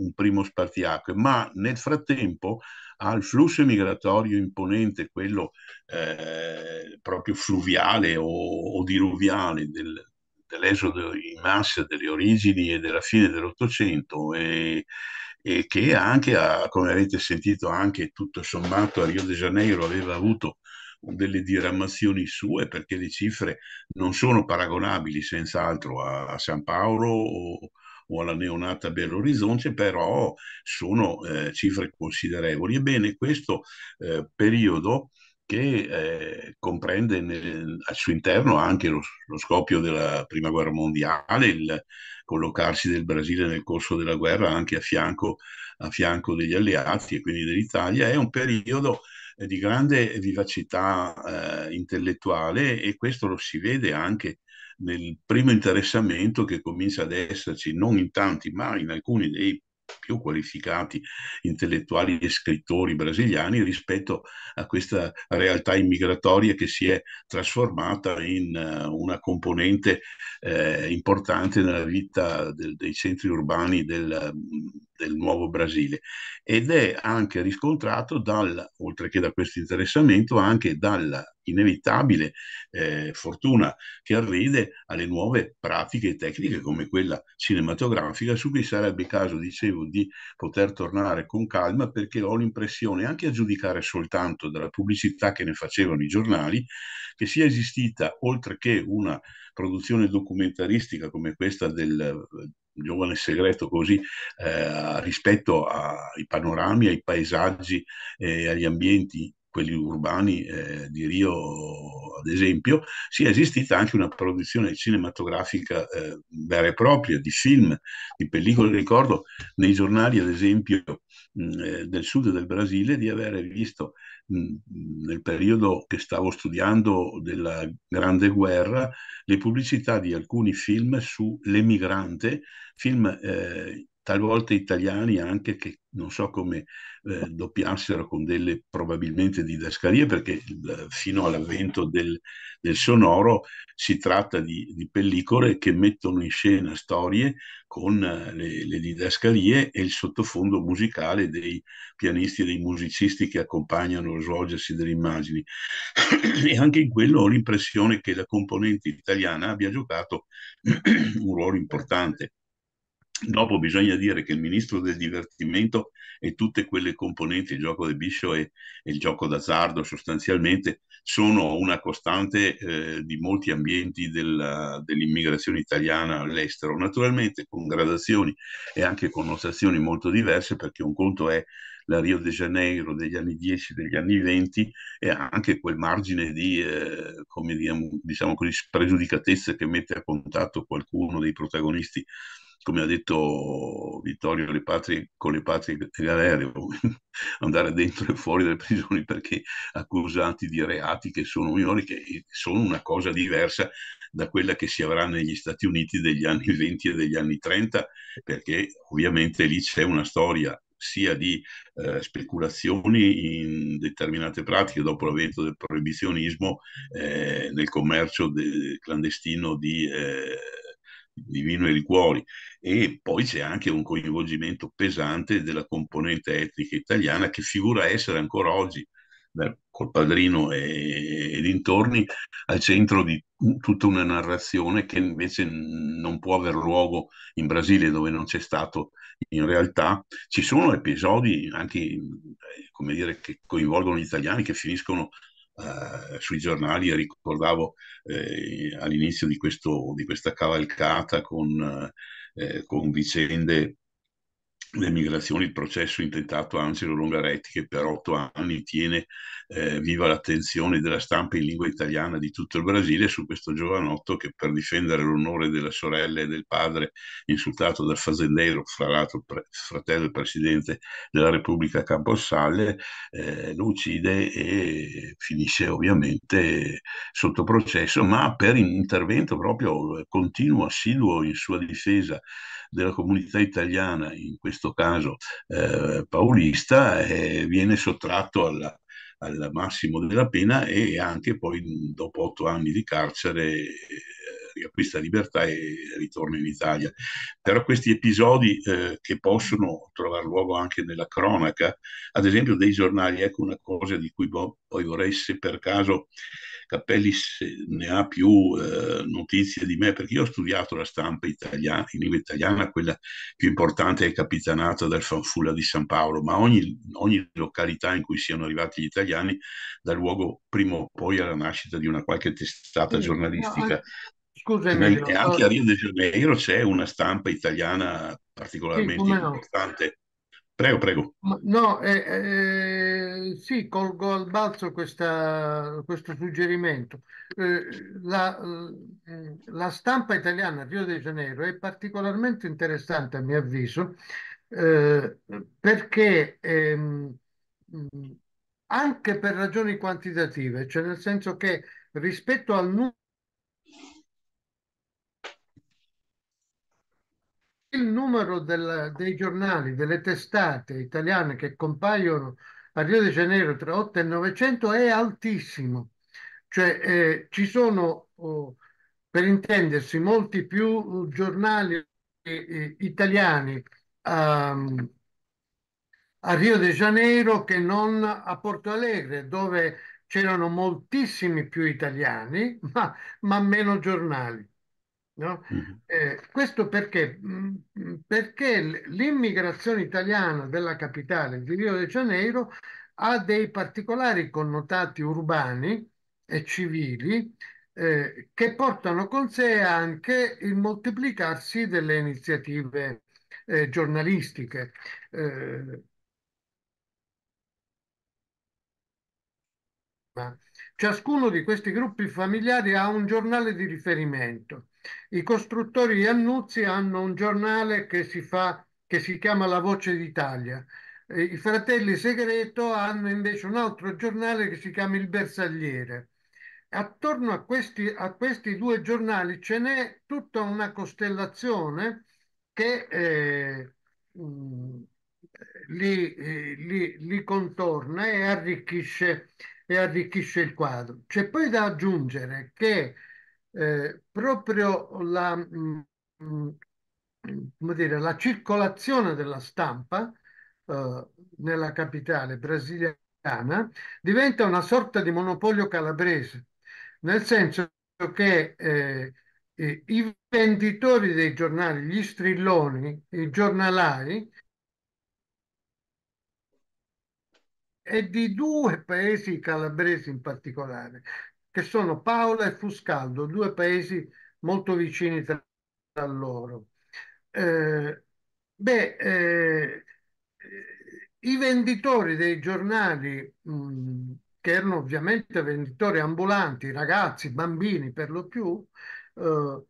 un primo spartiacque, ma nel frattempo al flusso migratorio imponente, quello eh, proprio fluviale o, o diluviale del, dell'esodo in massa delle origini e della fine dell'Ottocento e, e, che anche, a, come avete sentito, anche tutto sommato a Rio de Janeiro aveva avuto delle diramazioni sue perché le cifre non sono paragonabili senz'altro a, a San Paolo o, o alla neonata Belo Horizonte, però sono eh, cifre considerevoli. Ebbene, questo eh, periodo che eh, comprende nel, al suo interno anche lo, lo, scoppio della Prima Guerra Mondiale, il collocarsi del Brasile nel corso della guerra anche a fianco, a fianco degli alleati e quindi dell'Italia, è un periodo eh, di grande vivacità eh, intellettuale e questo lo si vede anche nel primo interessamento che comincia ad esserci, non in tanti, ma in alcuni dei più qualificati intellettuali e scrittori brasiliani rispetto a questa realtà immigratoria che si è trasformata in eh, una componente eh, importante nella vita del, dei centri urbani del, mm, del nuovo Brasile ed è anche riscontrato dal, oltre che da questo interessamento, anche dalla inevitabile eh, fortuna che arride alle nuove pratiche tecniche come quella cinematografica su cui sarebbe caso, dicevo, di poter tornare con calma perché ho l'impressione, anche a giudicare soltanto dalla pubblicità che ne facevano i giornali, che sia esistita, oltre che una produzione documentaristica come questa del un giovane segreto così eh, rispetto ai panorami, ai paesaggi e eh, agli ambienti quelli urbani eh, di Rio, ad esempio, sia esistita anche una produzione cinematografica eh, vera e propria, di film, di pellicole. Ricordo nei giornali, ad esempio, mh, mm, eh, del sud del Brasile, di avere visto nel periodo che stavo studiando della Grande Guerra, le pubblicità di alcuni film sull'emigrante, film eh, talvolta italiani anche che non so come eh, doppiassero con delle probabilmente didascalie, perché fino all'avvento del, del sonoro si tratta di, di, pellicole che mettono in scena storie con eh, le, le, didascalie e il sottofondo musicale dei pianisti e dei musicisti che accompagnano lo svolgersi delle immagini. [CLEARS THROAT] e anche in quello ho l'impressione che la componente italiana abbia giocato [CLEARS THROAT] un ruolo importante Dopo bisogna dire che il ministro del divertimento e tutte quelle componenti, il gioco del biscio e, e il gioco d'azzardo sostanzialmente, sono una costante eh, di molti ambienti della, dell'immigrazione italiana all'estero, naturalmente con gradazioni e anche connotazioni molto diverse perché un conto è la Rio de Janeiro degli anni 10, degli anni 20 e anche quel margine di, eh, diciamo, diciamo così, spregiudicatezza che mette a contatto qualcuno dei protagonisti come ha detto Vittorio le patrie, con le patrie galere, [LAUGHS] andare dentro e fuori dalle prigioni perché accusati di reati che sono minori, che sono una cosa diversa da quella che si avrà negli Stati Uniti degli anni 20 [LAUGHS] e degli anni 30, perché ovviamente lì c'è una storia sia di eh, speculazioni in determinate pratiche dopo l'avvento del proibizionismo eh, nel commercio de- clandestino di... Eh, di vino e liquori e poi c'è anche un coinvolgimento pesante della componente etnica italiana che figura essere ancora oggi col padrino e, e dintorni al centro di tutta una narrazione che invece non può aver luogo in Brasile dove non c'è stato in realtà ci sono episodi anche eh, come dire che coinvolgono gli italiani che finiscono eh, sui giornali, ricordavo eh, all'inizio di, questo, di questa cavalcata con, eh, con vicende le migrazioni, il processo intentato a Angelo Longaretti che per otto anni tiene eh, viva l'attenzione della stampa in lingua italiana di tutto il Brasile su questo giovanotto che per difendere l'onore della sorella e del padre insultato dal fazendero, fra l'altro pre- fratello del presidente della Repubblica Campossalle, eh, lo uccide e finisce ovviamente sotto processo, ma per intervento proprio eh, continuo, assiduo in sua difesa della comunità italiana, in questo caso eh, paulista, eh, viene sottratto alla, al massimo della pena e anche poi dopo otto anni di carcere riacquista libertà e ritorna in Italia. Però questi episodi eh, che possono trovare luogo anche nella cronaca, ad esempio dei giornali, ecco una cosa di cui bo- poi vorrei se per caso Cappelli ne ha più eh, notizie di me, perché io ho studiato la stampa italiana, in lingua italiana, quella più importante è capitanata del Fanfulla di San Paolo, ma ogni, ogni località in cui siano arrivati gli italiani dà luogo prima o poi alla nascita di una qualche testata giornalistica. Eh, Scusami. Anche, anche a Rio de Janeiro c'è una stampa italiana particolarmente sì, importante. No. Prego, prego. No, eh, eh, sì, colgo al balzo questa, questo suggerimento. Eh, la, eh, la, stampa italiana a Rio de Janeiro è particolarmente interessante, a mio avviso, eh, perché ehm, anche per ragioni quantitative, cioè nel senso che rispetto al numero il numero della, dei giornali, delle testate italiane che compaiono a Rio de Janeiro tra 8 e 900 è altissimo. Cioè eh, ci sono, oh, per intendersi, molti più giornali eh, eh italiani um, a Rio de Janeiro che non a Porto Alegre, dove c'erano moltissimi più italiani, [LAUGHS] ma, ma meno giornali. No? Mm-hmm. Eh, questo perché? Mm, mm, perché l'immigrazione italiana della capitale di Rio de Janeiro ha dei particolari connotati urbani e civili eh, che portano con sé anche il moltiplicarsi delle iniziative eh, giornalistiche. Eh, ciascuno di questi gruppi familiari ha un giornale di riferimento i costruttori di annunzi hanno un giornale che si, fa, che si chiama La Voce d'Italia. I fratelli Segreto hanno invece un altro giornale che si chiama Il Bersagliere. Attorno a questi, a questi due giornali ce n'è tutta una costellazione che eh, mm, li, li, li, contorna e arricchisce, e arricchisce il quadro. C'è poi da aggiungere che eh, proprio la, mm, mm, come dire, la circolazione della stampa eh, nella capitale brasiliana diventa una sorta di monopolio calabrese, nel senso che eh, i venditori dei giornali, gli strilloni, i giornalai, e di due paesi calabresi in particolare, che sono Paola e Fuscaldo, due paesi molto vicini tra loro. Eh, beh, eh, i venditori dei giornali, mh, che erano ovviamente venditori ambulanti, ragazzi, bambini per lo più, eh,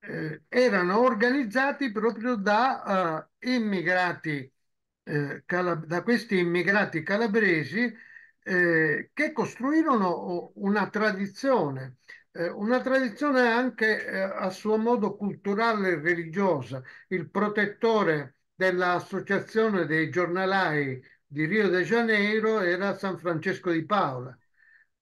eh erano organizzati proprio da, uh, immigrati, eh, da questi immigrati calabresi eh, che costruirono una tradizione, eh, una tradizione anche eh, a suo modo culturale e religiosa. Il protettore dell'associazione dei giornalai di Rio de Janeiro era San Francesco di Paola.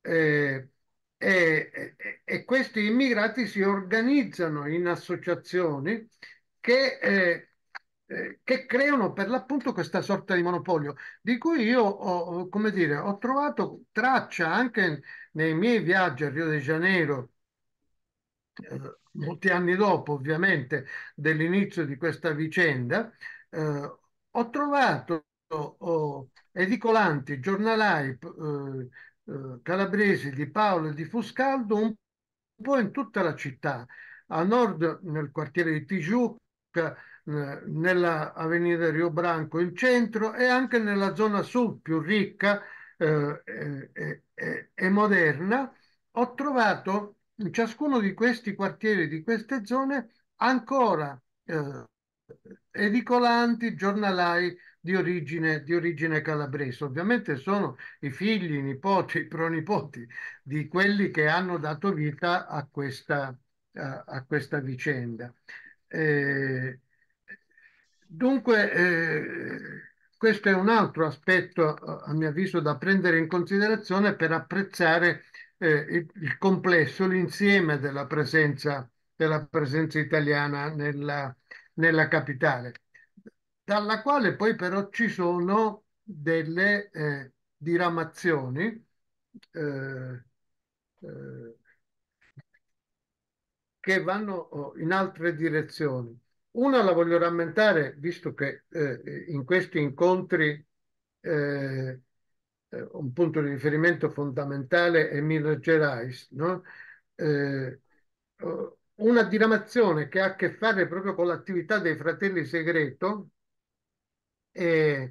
Eh, e, e, questi immigrati si organizzano in associazioni che eh, eh, che creano per l'appunto questa sorta di monopolio, di cui io ho, come dire, ho trovato traccia anche nei miei viaggi a Rio de Janeiro, eh, molti anni dopo ovviamente dell'inizio di questa vicenda, eh, ho trovato oh, oh edicolanti, giornalai eh, eh, calabresi di Paolo e di Fuscaldo un po' in tutta la città, a nord nel quartiere di Tijuca, eh, nella Avenida Rio Branco in centro e anche nella zona sud più ricca eh, e, e, moderna, ho trovato in ciascuno di questi quartieri, di queste zone, ancora eh, edicolanti, giornalai di origine, di origine calabrese. Ovviamente sono i figli, i nipoti, i pronipoti di quelli che hanno dato vita a questa, a, a questa vicenda. Eh, Dunque, eh, questo è un altro aspetto, a mio avviso, da prendere in considerazione per apprezzare eh, il, il, complesso, l'insieme della presenza, della presenza italiana nella, nella capitale, dalla quale poi però ci sono delle eh, diramazioni eh, eh, che vanno oh, in altre direzioni. Una la voglio rammentare, visto che eh, in questi incontri eh, eh un punto di riferimento fondamentale è Miller Gerais, no? eh, oh, una diramazione che ha a che fare proprio con l'attività dei fratelli segreto è,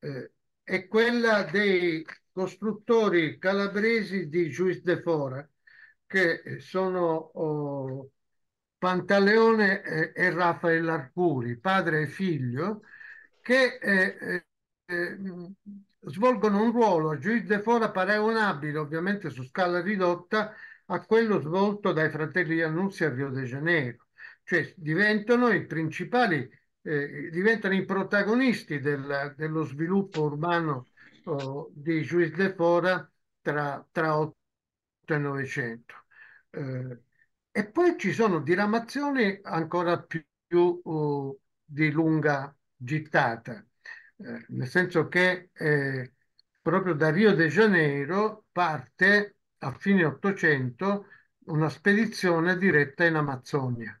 eh, è quella dei costruttori calabresi di Juiz de Fora, che sono... Oh, Pantaleone e, Raffaele Arcuri, padre e figlio, che eh, eh, eh, svolgono un ruolo a Juiz de Fora paragonabile, ovviamente su scala ridotta, a quello svolto dai fratelli Annunzi a Rio de Janeiro, cioè diventano i principali, eh, diventano i protagonisti del, dello sviluppo urbano oh, di Juiz de Fora tra, tra 8 e 900. Eh, e poi ci sono diramazioni ancora più, più uh, di lunga gittata, eh, nel senso che eh, proprio da Rio de Janeiro parte a fine Ottocento una spedizione diretta in Amazzonia.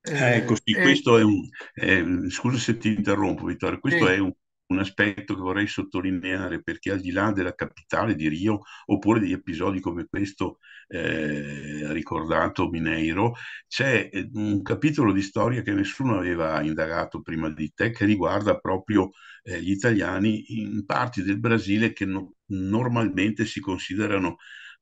Eh, ecco, sì, eh, questo è un... Eh, scusa se ti interrompo Vittorio, questo è un un aspetto che vorrei sottolineare perché al di là della capitale di Rio oppure degli episodi come questo eh, ricordato Mineiro, c'è eh, un capitolo di storia che nessuno aveva indagato prima di te che riguarda proprio eh, gli italiani in parti del Brasile che no normalmente si considerano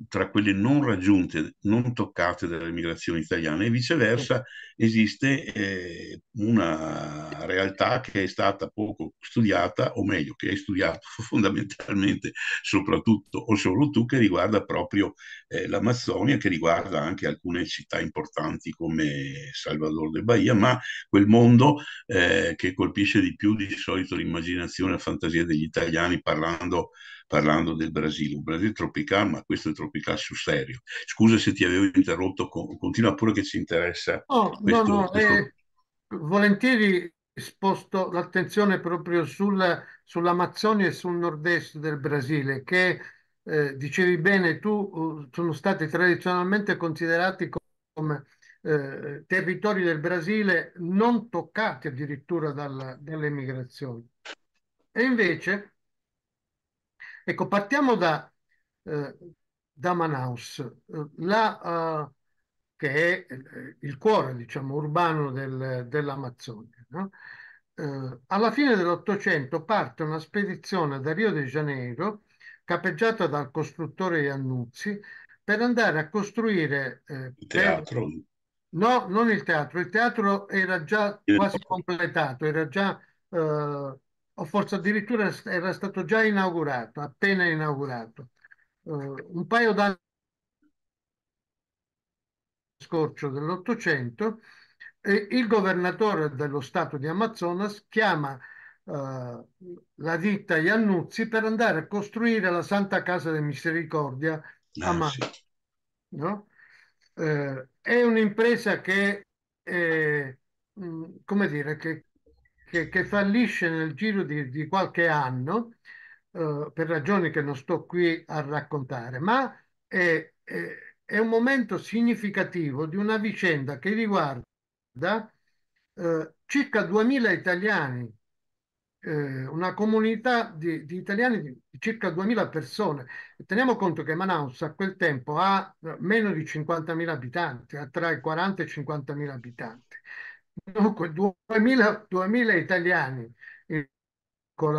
tra quelle non raggiunte, non toccate dalle migrazioni italiane e viceversa esiste eh, una realtà che è stata poco studiata, o meglio, che hai studiato [LAUGHS] fondamentalmente soprattutto o solo tu, che riguarda proprio eh, l'Amazzonia, che riguarda anche alcune città importanti come Salvador de Bahia, ma quel mondo eh, che colpisce di più di solito l'immaginazione e la fantasia degli italiani parlando parlando del Brasile, un Brasile tropicale, ma questo è tropicale sul serio. Scusa se ti avevo interrotto, continua pure che ci interessa. Oh, questo, no, no, questo... Eh, volentieri sposto l'attenzione proprio sulla, sull'Amazzonia e sul nord-est del Brasile, che eh, dicevi bene tu, uh, sono stati tradizionalmente considerati come eh, territori del Brasile non toccati addirittura dalla, dalle migrazioni. E invece, ecco, partiamo da, eh, da Manaus. La, eh, che è eh, il cuore, diciamo, urbano del, dell'Amazzonia. No? Eh, alla fine dell'Ottocento parte una spedizione da Rio de Janeiro, capeggiata dal costruttore Iannuzzi, per andare a costruire... Eh, il teatro? Per... No, non il teatro, il teatro era già quasi completato, era già... Eh, o forse addirittura era stato già inaugurato, appena inaugurato. Uh, un paio d'anni scorcio dell'Ottocento, il governatore dello Stato di Amazonas chiama eh, la ditta Iannuzzi per andare a costruire la Santa Casa di Misericordia a ah, Massa. No? Eh, è un'impresa che, mm, come dire, che, che, che, fallisce nel giro di, di qualche anno, eh, per ragioni che non sto qui a raccontare, ma è, è è un momento significativo di una vicenda che riguarda eh, circa 2.000 italiani, eh, una comunità di, di italiani di, circa 2.000 persone. Teniamo conto che Manaus a quel tempo ha eh, meno di 50.000 abitanti, ha tra i 40 e i 50.000 abitanti. Dunque 2.000, 2.000 italiani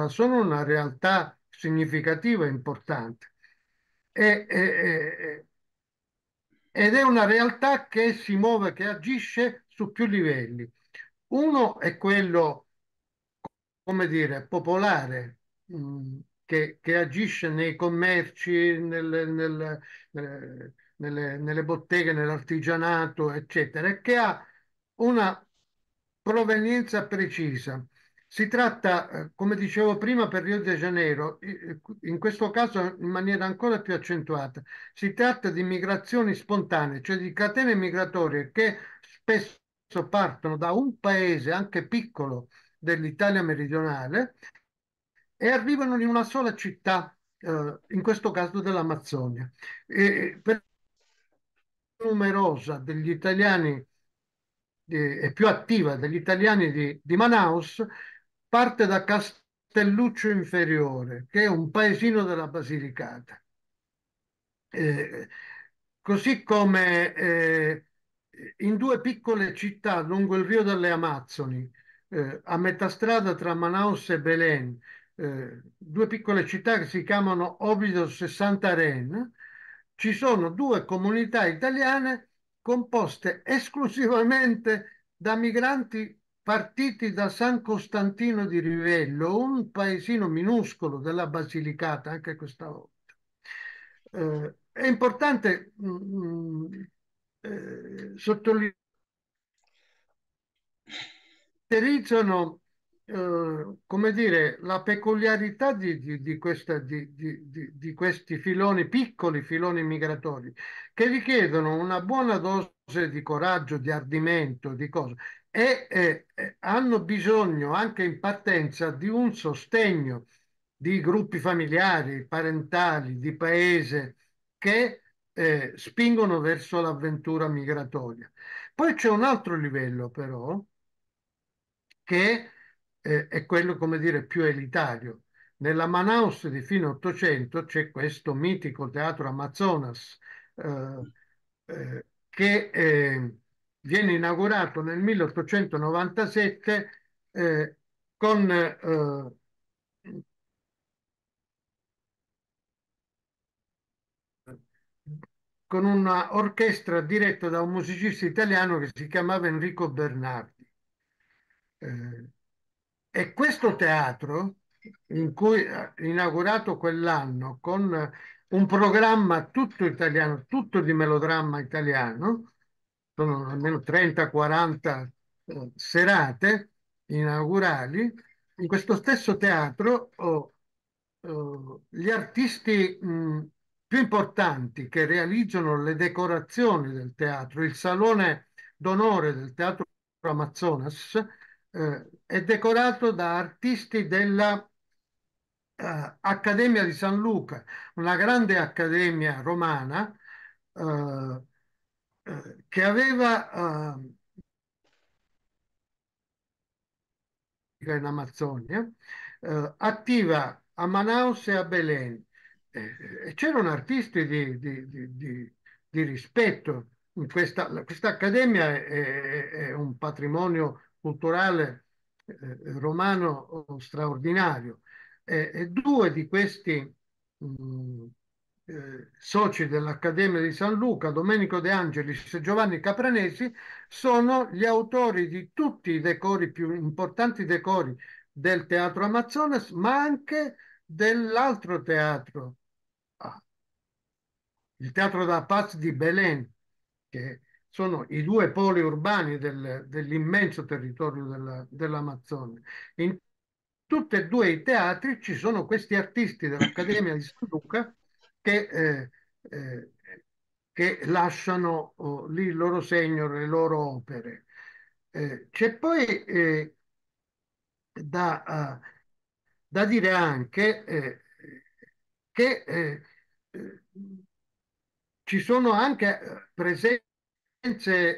sono una realtà significativa e importante. E, e, ed è una realtà che si muove, che agisce su più livelli. Uno è quello, come dire, popolare, mm, che, che, agisce nei commerci, nelle, nel, eh, nelle, nelle botteghe, nell'artigianato, eccetera, e che ha una provenienza precisa. Si tratta, eh, come dicevo prima, per Rio de Janeiro, eh, in questo caso in maniera ancora più accentuata. Si tratta di migrazioni spontanee, cioè di catene migratorie che spesso partono da un paese, anche piccolo, dell'Italia meridionale e arrivano in una sola città, eh, in questo caso dell'Amazzonia. per numerosa degli italiani eh, e più attiva degli italiani di, di Manaus parte da Castelluccio Inferiore, che è un paesino della Basilicata. Eh, così come eh, in due piccole città lungo il Rio delle Amazzoni, eh, a metà strada tra Manaus e Belen, eh, due piccole città che si chiamano Obidos e Sant'Aren, ci sono due comunità italiane composte esclusivamente da migranti partiti da San Costantino di Rivello, un paesino minuscolo della Basilicata, anche questa volta. Eh, è importante mh, mm, mm, eh, sottolineare caratterizzano eh, la peculiarità di, di, di, questa, di, questi filoni, piccoli filoni migratori, che richiedono una buona dose di coraggio, di ardimento, di cose, e eh, hanno bisogno anche in partenza di un sostegno di gruppi familiari, parentali, di paese che eh, spingono verso l'avventura migratoria. Poi c'è un altro livello però che eh, è quello, come dire, più elitario. Nella Manaus di fine Ottocento c'è questo mitico teatro Amazonas eh, eh, che eh, viene inaugurato nel 1897 eh, con eh, con una orchestra diretta da un musicista italiano che si chiamava Enrico Bernardi. Eh, e questo teatro, in cui eh, inaugurato quell'anno con un programma tutto italiano, tutto di melodramma italiano, sono almeno 30-40 eh, serate inaugurali. In questo stesso teatro oh, oh, gli artisti mh, più importanti che realizzano le decorazioni del teatro, il salone d'onore del teatro Amazonas, eh, è decorato da artisti della eh, Accademia di San Luca, una grande accademia romana eh, che aveva uh, in Amazzonia, uh, attiva a Manaus e a Belen. Eh, c'erano artisti di, di, di, di rispetto. questa, questa accademia è, è, un patrimonio culturale eh, romano eh, straordinario. Eh, e due di questi mh, mm, eh, soci dell'Accademia di San Luca, Domenico De Angelis e Giovanni Capranesi, sono gli autori di tutti i decori più importanti decori del Teatro Amazonas, ma anche dell'altro teatro, ah, il Teatro da Paz di Belen, che sono i due poli urbani del, dell'immenso territorio dell'Amazzonia. dell'Amazzone. In tutti e due i teatri ci sono questi artisti dell'Accademia di San Luca che, eh, eh, che lasciano oh, lì il loro segno, le loro opere. Eh, c'è poi eh, da, da, dire anche che ci sono anche presenze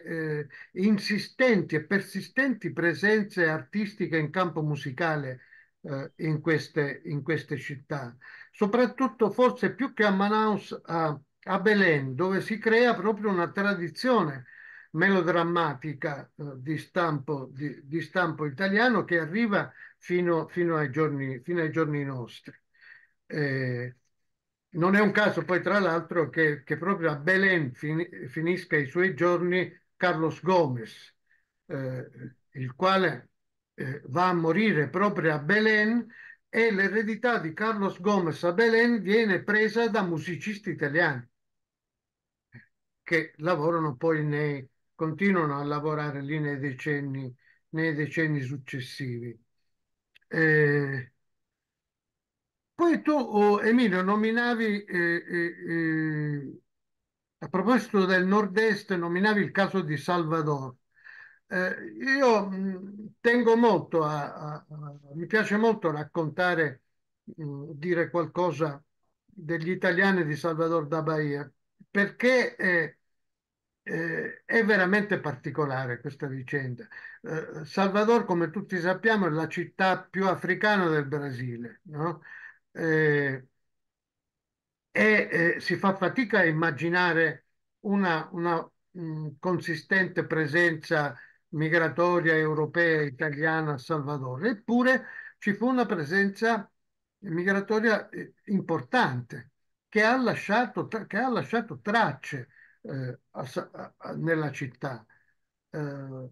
eh, insistenti e persistenti presenze artistiche in campo musicale eh, in, queste, in, queste, città soprattutto forse più che a Manaus, a, a Belén, dove si crea proprio una tradizione melodrammatica eh, di, stampo, di, di, stampo, italiano che arriva fino, fino, ai, giorni, fino ai, giorni, nostri. Eh, non è un caso poi tra l'altro che, che, proprio a Belén fin, finisca i suoi giorni Carlos Gomez, eh, il quale eh, va a morire proprio a Belén e l'eredità di Carlos Gomez a Belen viene presa da musicisti italiani che lavorano poi nei, continuano a lavorare lì nei decenni, nei decenni successivi. Eh, poi tu, oh, Emilio, nominavi, eh, eh, eh a proposito del nord-est, nominavi il caso di Salvador. Eh, io mm, tengo molto a, a, a, mi piace molto raccontare, mh, mm, dire qualcosa degli italiani di Salvador da Bahia, perché eh, è veramente particolare questa vicenda. Eh, Salvador, come tutti sappiamo, è la città più africana del Brasile, no? e eh, eh, si fa fatica a immaginare una, una mh, mm, consistente presenza migratoria europea, italiana, a Salvador, eppure ci fu una presenza migratoria eh, importante che ha lasciato, che ha lasciato tracce eh, a, a, nella città. Eh,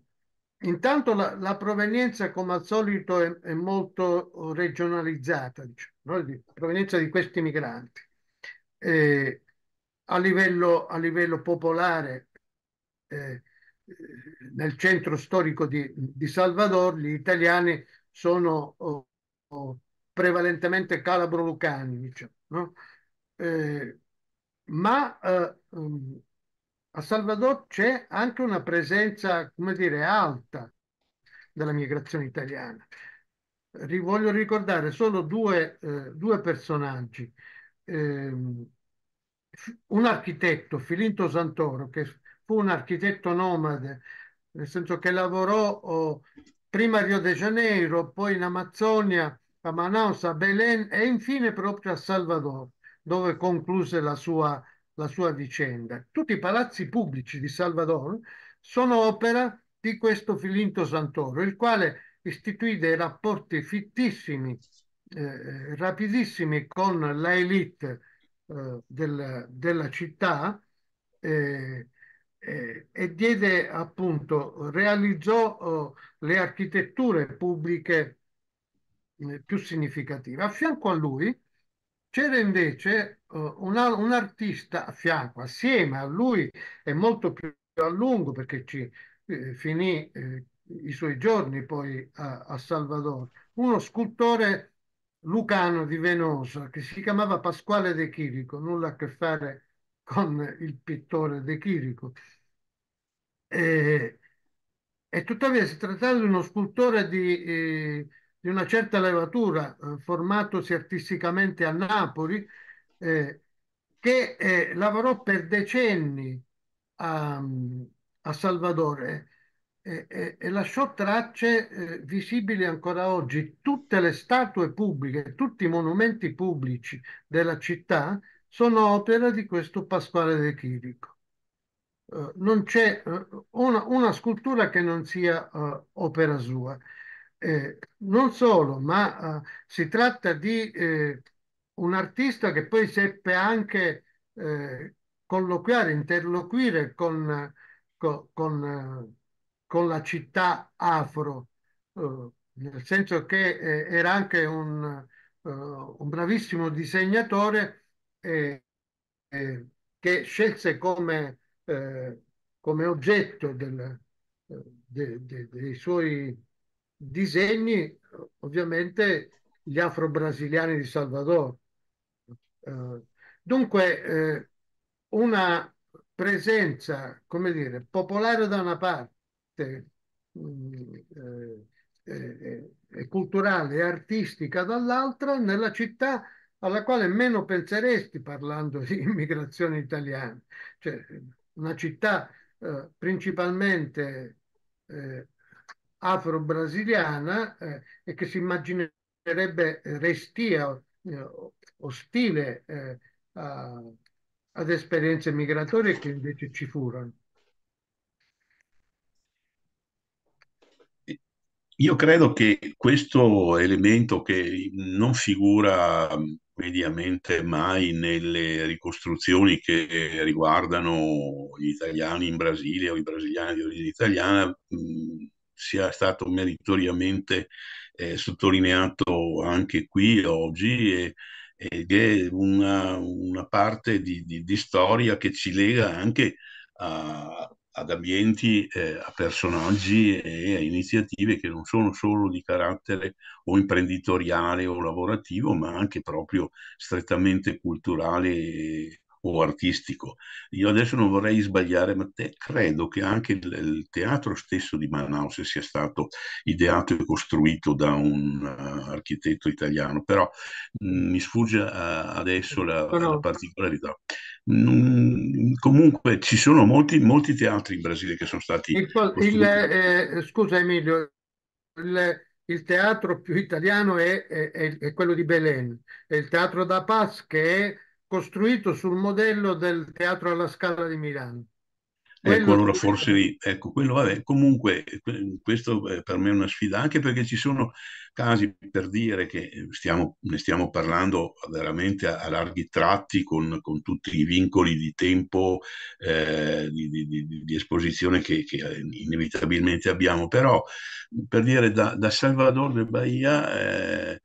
intanto la, la, provenienza, come al solito, è, è molto regionalizzata, diciamo, no? di, provenienza di questi migranti. Eh, a, livello, a livello popolare eh, nel centro storico di, di, Salvador gli italiani sono oh, oh, prevalentemente calabro-lucani, diciamo, no? eh, ma eh, um, a Salvador c'è anche una presenza, come dire, alta della migrazione italiana. Ri, voglio ricordare solo due, eh, due personaggi. Ehm, un architetto, Filinto Santoro, che fu un architetto nomade, nel senso che lavorò oh, prima a Rio de Janeiro, poi in Amazzonia, a Manaus, a Belen e infine proprio a Salvador, dove concluse la sua, la sua vicenda. Tutti i palazzi pubblici di Salvador sono opera di questo Filinto Santoro, il quale istituì dei rapporti fittissimi, eh, rapidissimi con la elite eh, del, della città. Eh, eh, e diede appunto, realizzò eh, le architetture pubbliche eh, più significative. A fianco a lui c'era invece oh, una, un artista a fianco, assieme a lui e molto più a lungo perché ci eh, finì eh, i suoi giorni poi a, a Salvador, uno scultore lucano di Venosa che si chiamava Pasquale De Chirico, nulla a che fare con il pittore De Chirico. E, e tuttavia si trattava di uno scultore di, eh, di una certa levatura, eh, formatosi artisticamente a Napoli, eh, che eh, lavorò per decenni a, a Salvadore e, lasciò tracce eh, visibili ancora oggi. Tutte le statue pubbliche, tutti i monumenti pubblici della città sono opera di questo Pasquale De Chirico. Uh, non c'è uh, una, una, scultura che non sia uh, opera sua. Eh, non solo, ma si tratta di eh, un artista che poi seppe anche eh, colloquiare, interloquire con, con, con, la città afro, nel senso che era anche un, un bravissimo disegnatore eh, eh, che scelse come, eh, come oggetto del, eh, de, de, dei suoi disegni ovviamente gli afro-brasiliani di Salvador. Eh, dunque, una presenza, come dire, popolare da una parte mh, e culturale e artistica dall'altra nella città alla quale meno penseresti parlando di [LAUGHS] immigrazione italiana. Cioè, una città eh, principalmente eh, afro-brasiliana eh, e che si immaginerebbe restia, eh, ostile eh, a, ad esperienze migratorie che invece ci furono. Io credo che questo elemento che non figura mediamente mai nelle ricostruzioni che riguardano gli italiani in Brasile o i brasiliani di origine italiana sia stato meritoriamente eh, sottolineato anche qui oggi e, ed è una, una parte di, di, di, storia che ci lega anche a ad ambienti, eh, a personaggi e a iniziative che non sono solo di carattere o imprenditoriale o lavorativo, ma anche proprio strettamente culturale o artistico. Io adesso non vorrei sbagliare, ma te, credo che anche il, il, teatro stesso di Manaus sia stato ideato e costruito da un uh, architetto italiano, però mh, mm, mi sfugge uh, adesso la, no. la particolarità. Mm, comunque ci sono molti, molti teatri in Brasile che sono stati... Il, il, eh, scusa Emilio, il, il teatro più italiano è, è, è, quello di Belen, è il teatro da Paz che è costruito sul modello del Teatro alla Scala di Milano. Ecco, quello ecco, allora forse lì, ecco, quello vabbè, comunque questo per me è una sfida, anche perché ci sono casi per dire che eh, stiamo, ne stiamo parlando veramente a, a larghi tratti con, con, tutti i vincoli di tempo, eh, di, di, di, di, esposizione che, che, eh, inevitabilmente abbiamo, però per dire da, da Salvador de Bahia... Eh,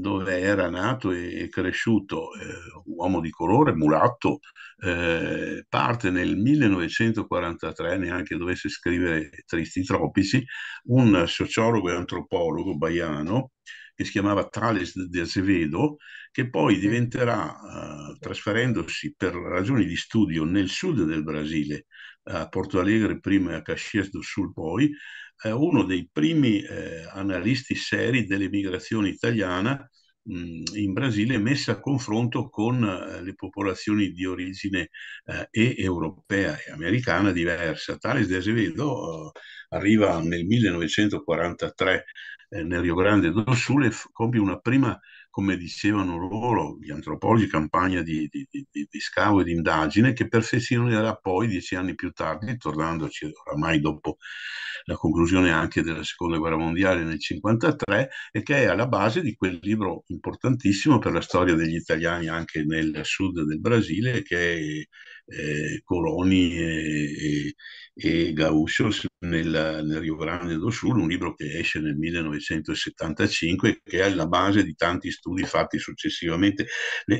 dove era nato e cresciuto, eh, uomo di colore, mulatto, eh, parte nel 1943, neanche dovesse scrivere Tristi Tropici, un sociologo e antropologo baiano che si chiamava Thales de Azevedo, che poi diventerà, eh, trasferendosi per ragioni di studio nel sud del Brasile, a Porto Alegre prima e a Caxias do Sul poi, eh, uno dei primi eh, analisti seri dell'emigrazione italiana mh, mm, in Brasile messa a confronto con eh, le popolazioni di origine eh, e europea e americana diversa. Tales de Azevedo eh, arriva nel 1943 eh, nel Rio Grande do Sul e compie una prima come dicevano loro, gli antropologi, campagna di, di, di, di scavo e di indagine, che perfezionerà poi dieci anni più tardi, tornandoci oramai dopo la conclusione anche della seconda guerra mondiale nel 1953, e che è alla base di quel libro importantissimo per la storia degli italiani anche nel sud del Brasile, che è eh, Coroni e, e, e Gaussios nel, nel, Rio Grande do Sul, un libro che esce nel 1975 e che è alla base di tanti studi fatti successivamente.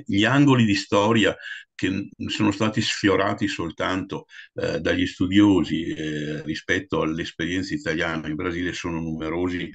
Gli angoli di storia che sono stati sfiorati soltanto eh, dagli studiosi eh, rispetto all'esperienza italiana in Brasile sono numerosi.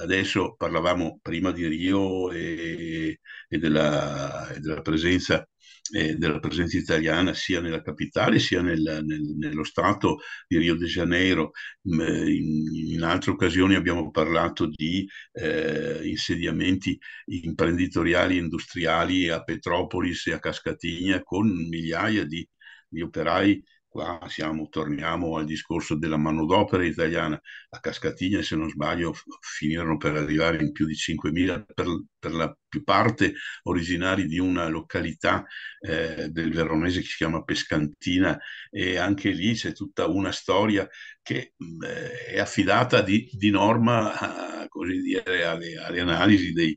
Adesso parlavamo prima di Rio e, e, della, e della presenza eh, della presenza italiana sia nella capitale sia nel, nel, nello Stato di Rio de Janeiro. In, in altre occasioni abbiamo parlato di eh, insediamenti imprenditoriali e industriali a Petropolis e a Cascatigna con migliaia di, di operai qua siamo, torniamo al discorso della manodopera italiana. A Cascatigna, se non sbaglio, finirono per arrivare in più di 5.000 per, per la più parte originari di una località eh, del veronese che si chiama Pescantina e anche lì c'è tutta una storia che mh, eh, è affidata di, di norma a, così dire, alle, alle analisi dei,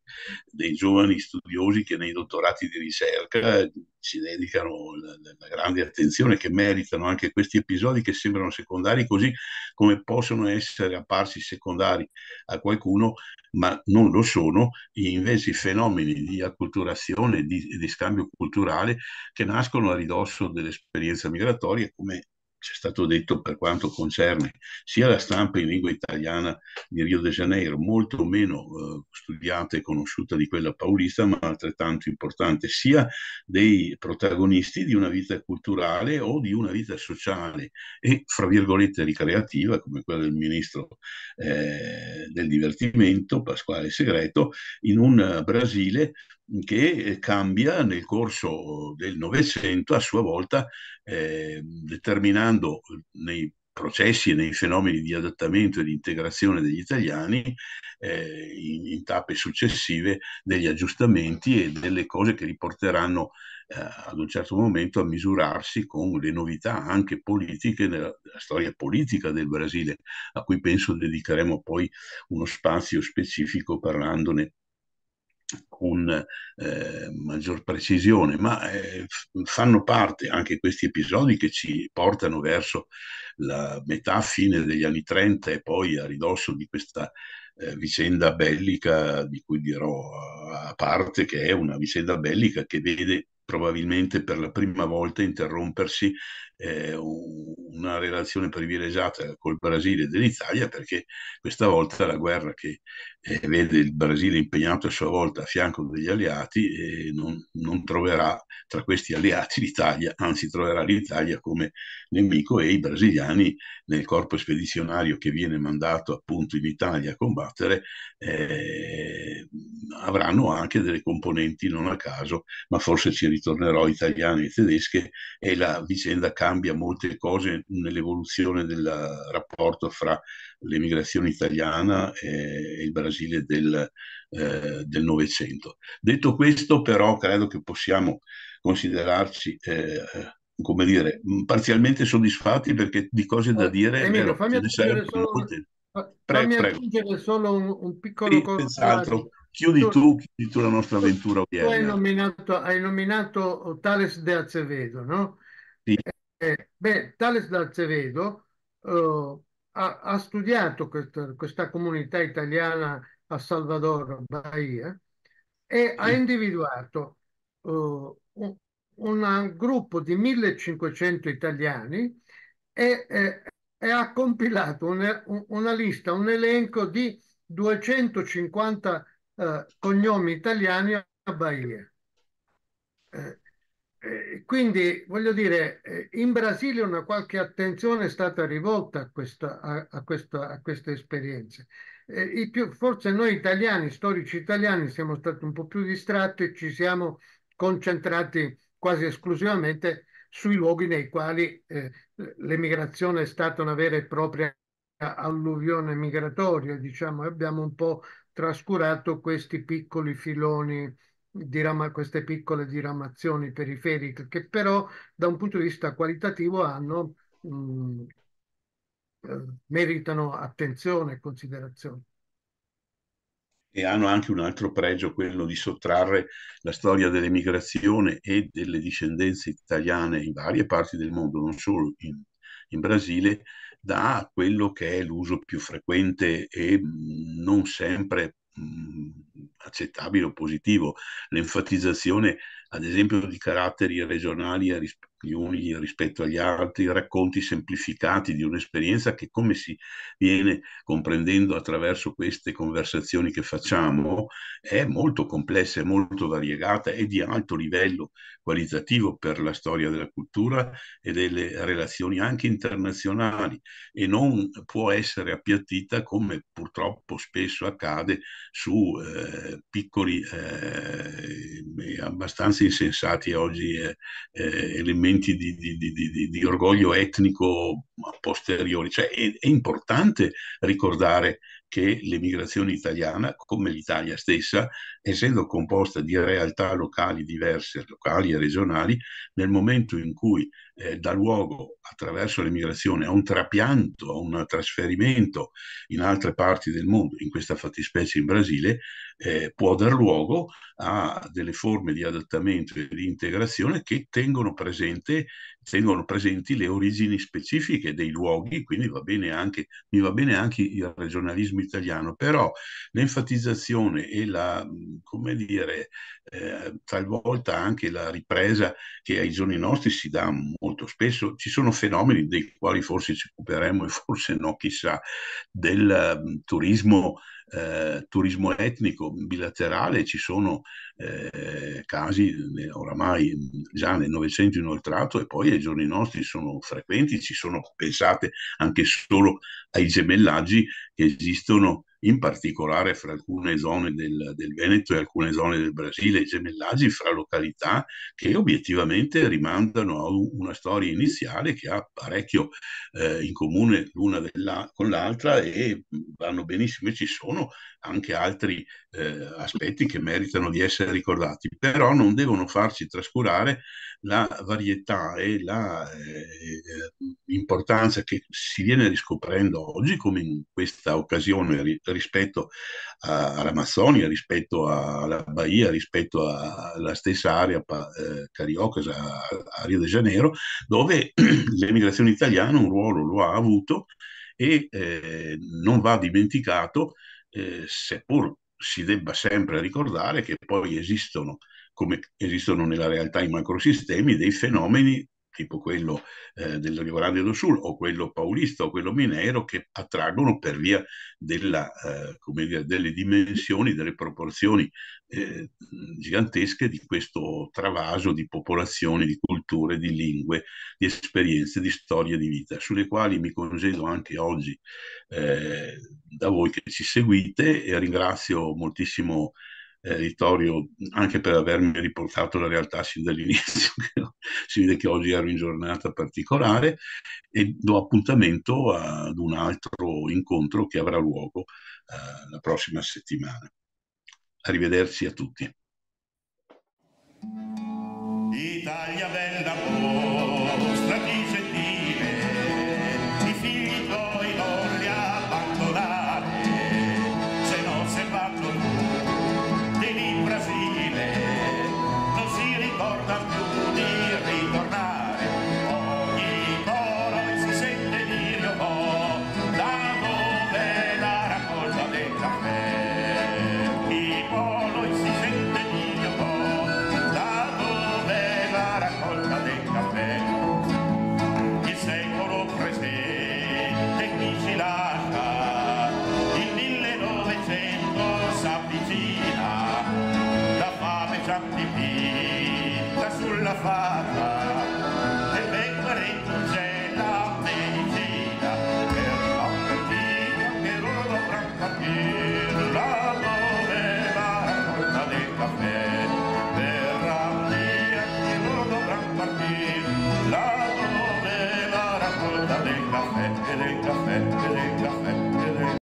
dei, giovani studiosi che nei dottorati di ricerca ci eh, dedicano la, la grande attenzione che meritano anche questi episodi che sembrano secondari così come possono essere apparsi secondari a qualcuno ma non lo sono, gli invesi fenomeni di acculturazione di, di, scambio culturale che nascono a ridosso dell'esperienza migratoria, come c'è stato detto per quanto concerne sia la stampa in lingua italiana di Rio de Janeiro, molto meno eh, studiata e conosciuta di quella paulista, ma altrettanto importante, sia dei protagonisti di una vita culturale o di una vita sociale e, fra virgolette, ricreativa, come quella del ministro eh, del divertimento, Pasquale Segreto, in un eh, Brasile che eh, cambia nel corso del Novecento, a sua volta ehm, eh, determinando nei processi e nei fenomeni di adattamento e di integrazione degli italiani eh, in, in, tappe successive degli aggiustamenti e delle cose che li porteranno eh, ad un certo momento a misurarsi con le novità anche politiche della, della, storia politica del Brasile, a cui penso dedicheremo poi uno spazio specifico parlandone con eh, maggior precisione, ma eh, fanno parte anche questi episodi che ci portano verso la metà fine degli anni 30 e poi a ridosso di questa eh, vicenda bellica di cui dirò a parte, che è una vicenda bellica che vede probabilmente per la prima volta interrompersi eh, una relazione privilegiata col Brasile e dell'Italia perché questa volta la guerra che eh, vede il Brasile impegnato a sua volta a fianco degli alleati eh, non, non, troverà tra questi alleati l'Italia, anzi troverà l'Italia come nemico e i brasiliani nel corpo spedizionario che viene mandato appunto in Italia a combattere eh, avranno anche delle componenti non a caso, ma forse ci ritorneranno ritornerò italiane e tedesche e la vicenda cambia molte cose nell'evoluzione del rapporto fra l'emigrazione italiana e il Brasile del, eh, Novecento. Detto questo però credo che possiamo considerarci eh, come dire, parzialmente soddisfatti perché di cose da eh, dire eh, Emilio, fammi, aggiungere solo, fammi pre, aggiungere solo un, un piccolo sì, Chiudi tu, tu, chiudi tu la nostra avventura tu, Hai nominato, hai nominato Tales de Acevedo, no? Sì. Eh, eh beh, Tales de Acevedo eh, ha, ha, studiato questa, questa, comunità italiana a Salvador, Bahia, e sì. ha individuato eh, un, un, gruppo di 1500 italiani e, e, e ha compilato una, una lista, un elenco di 250 italiani eh, cognomi italiani a Bahia. Eh, eh, quindi voglio dire, eh, in Brasile una qualche attenzione è stata rivolta a, questa, a, a, questa, a queste esperienze. Eh, più, forse noi italiani, storici italiani, siamo stati un po' più distratti e ci siamo concentrati quasi esclusivamente sui luoghi nei quali eh, l'emigrazione è stata una vera e propria alluvione migratoria, diciamo, abbiamo un po' trascurato questi piccoli filoni, dirama, queste piccole diramazioni periferiche, che però da un punto di vista qualitativo hanno, mh, mm, eh, meritano attenzione e considerazione e hanno anche un altro pregio, quello di sottrarre la storia dell'emigrazione e delle discendenze italiane in varie parti del mondo, non solo in, in Brasile, da quello che è l'uso più frequente e mm, non sempre mm, accettabile o positivo, l'enfatizzazione ad esempio di caratteri regionali gli uni rispetto agli altri, racconti semplificati di un'esperienza che come si viene comprendendo attraverso queste conversazioni che facciamo è molto complessa, è molto variegata e di alto livello qualitativo per la storia della cultura e delle relazioni anche internazionali e non può essere appiattita come purtroppo spesso accade su eh, piccoli eh, abbastanza abbastanza insensati oggi, eh, eh, elementi di, di, di, di, orgoglio etnico a posteriori. Cioè, è, è importante ricordare che l'emigrazione italiana, come l'Italia stessa, essendo composta di realtà locali diverse, locali e regionali, nel momento in cui eh, dà luogo attraverso l'emigrazione a un trapianto, a un trasferimento in altre parti del mondo, in questa fattispecie in Brasile, eh, può dar luogo a delle forme di adattamento e di integrazione che tengono, presente, tengono presenti le origini specifiche dei luoghi, quindi va bene anche, mi va bene anche il regionalismo italiano, però l'enfatizzazione e la come dire, eh, talvolta anche la ripresa che ai giorni nostri si dà molto spesso, ci sono fenomeni dei quali forse ci occuperemo e forse no, chissà, del um, turismo. Eh, turismo etnico bilaterale, ci sono eh, casi eh, oramai mm, già nel Novecento inoltrato e poi ai giorni nostri sono frequenti, ci sono pensate anche solo ai gemellaggi che esistono in particolare fra alcune zone del, del, Veneto e alcune zone del Brasile, gemellaggi fra località che obiettivamente rimandano a una storia iniziale che ha parecchio eh, in comune l'una con l'altra e vanno benissimo e ci sono anche altri eh, aspetti che meritano di essere ricordati, però non devono farci trascurare la varietà e l'importanza eh, che si viene riscoprendo oggi, come in questa occasione ri rispetto all'Amazzonia, rispetto alla Bahia, rispetto alla stessa area eh, carioca, a, a Rio de Janeiro, dove [CLEARS THROAT] l'emigrazione italiana un ruolo lo ha avuto e eh, non va dimenticato, eh, seppur si debba sempre ricordare che poi esistono, come esistono nella realtà i macrosistemi, dei fenomeni tipo quello eh, del Rio Grande do Sul o quello paulista o quello minero che attraggono per via della, eh, dire, delle dimensioni, delle proporzioni eh, gigantesche di questo travaso di popolazioni, di culture, di lingue, di esperienze, di storie di vita, sulle quali mi congedo anche oggi eh, da voi che ci seguite e ringrazio moltissimo eh, Vittorio anche per avermi riportato la realtà sin dall'inizio. [LAUGHS] si vede che oggi ero in giornata particolare e do appuntamento ad un altro incontro che avrà luogo eh, la prossima settimana. Arrivederci a tutti. Italia bella.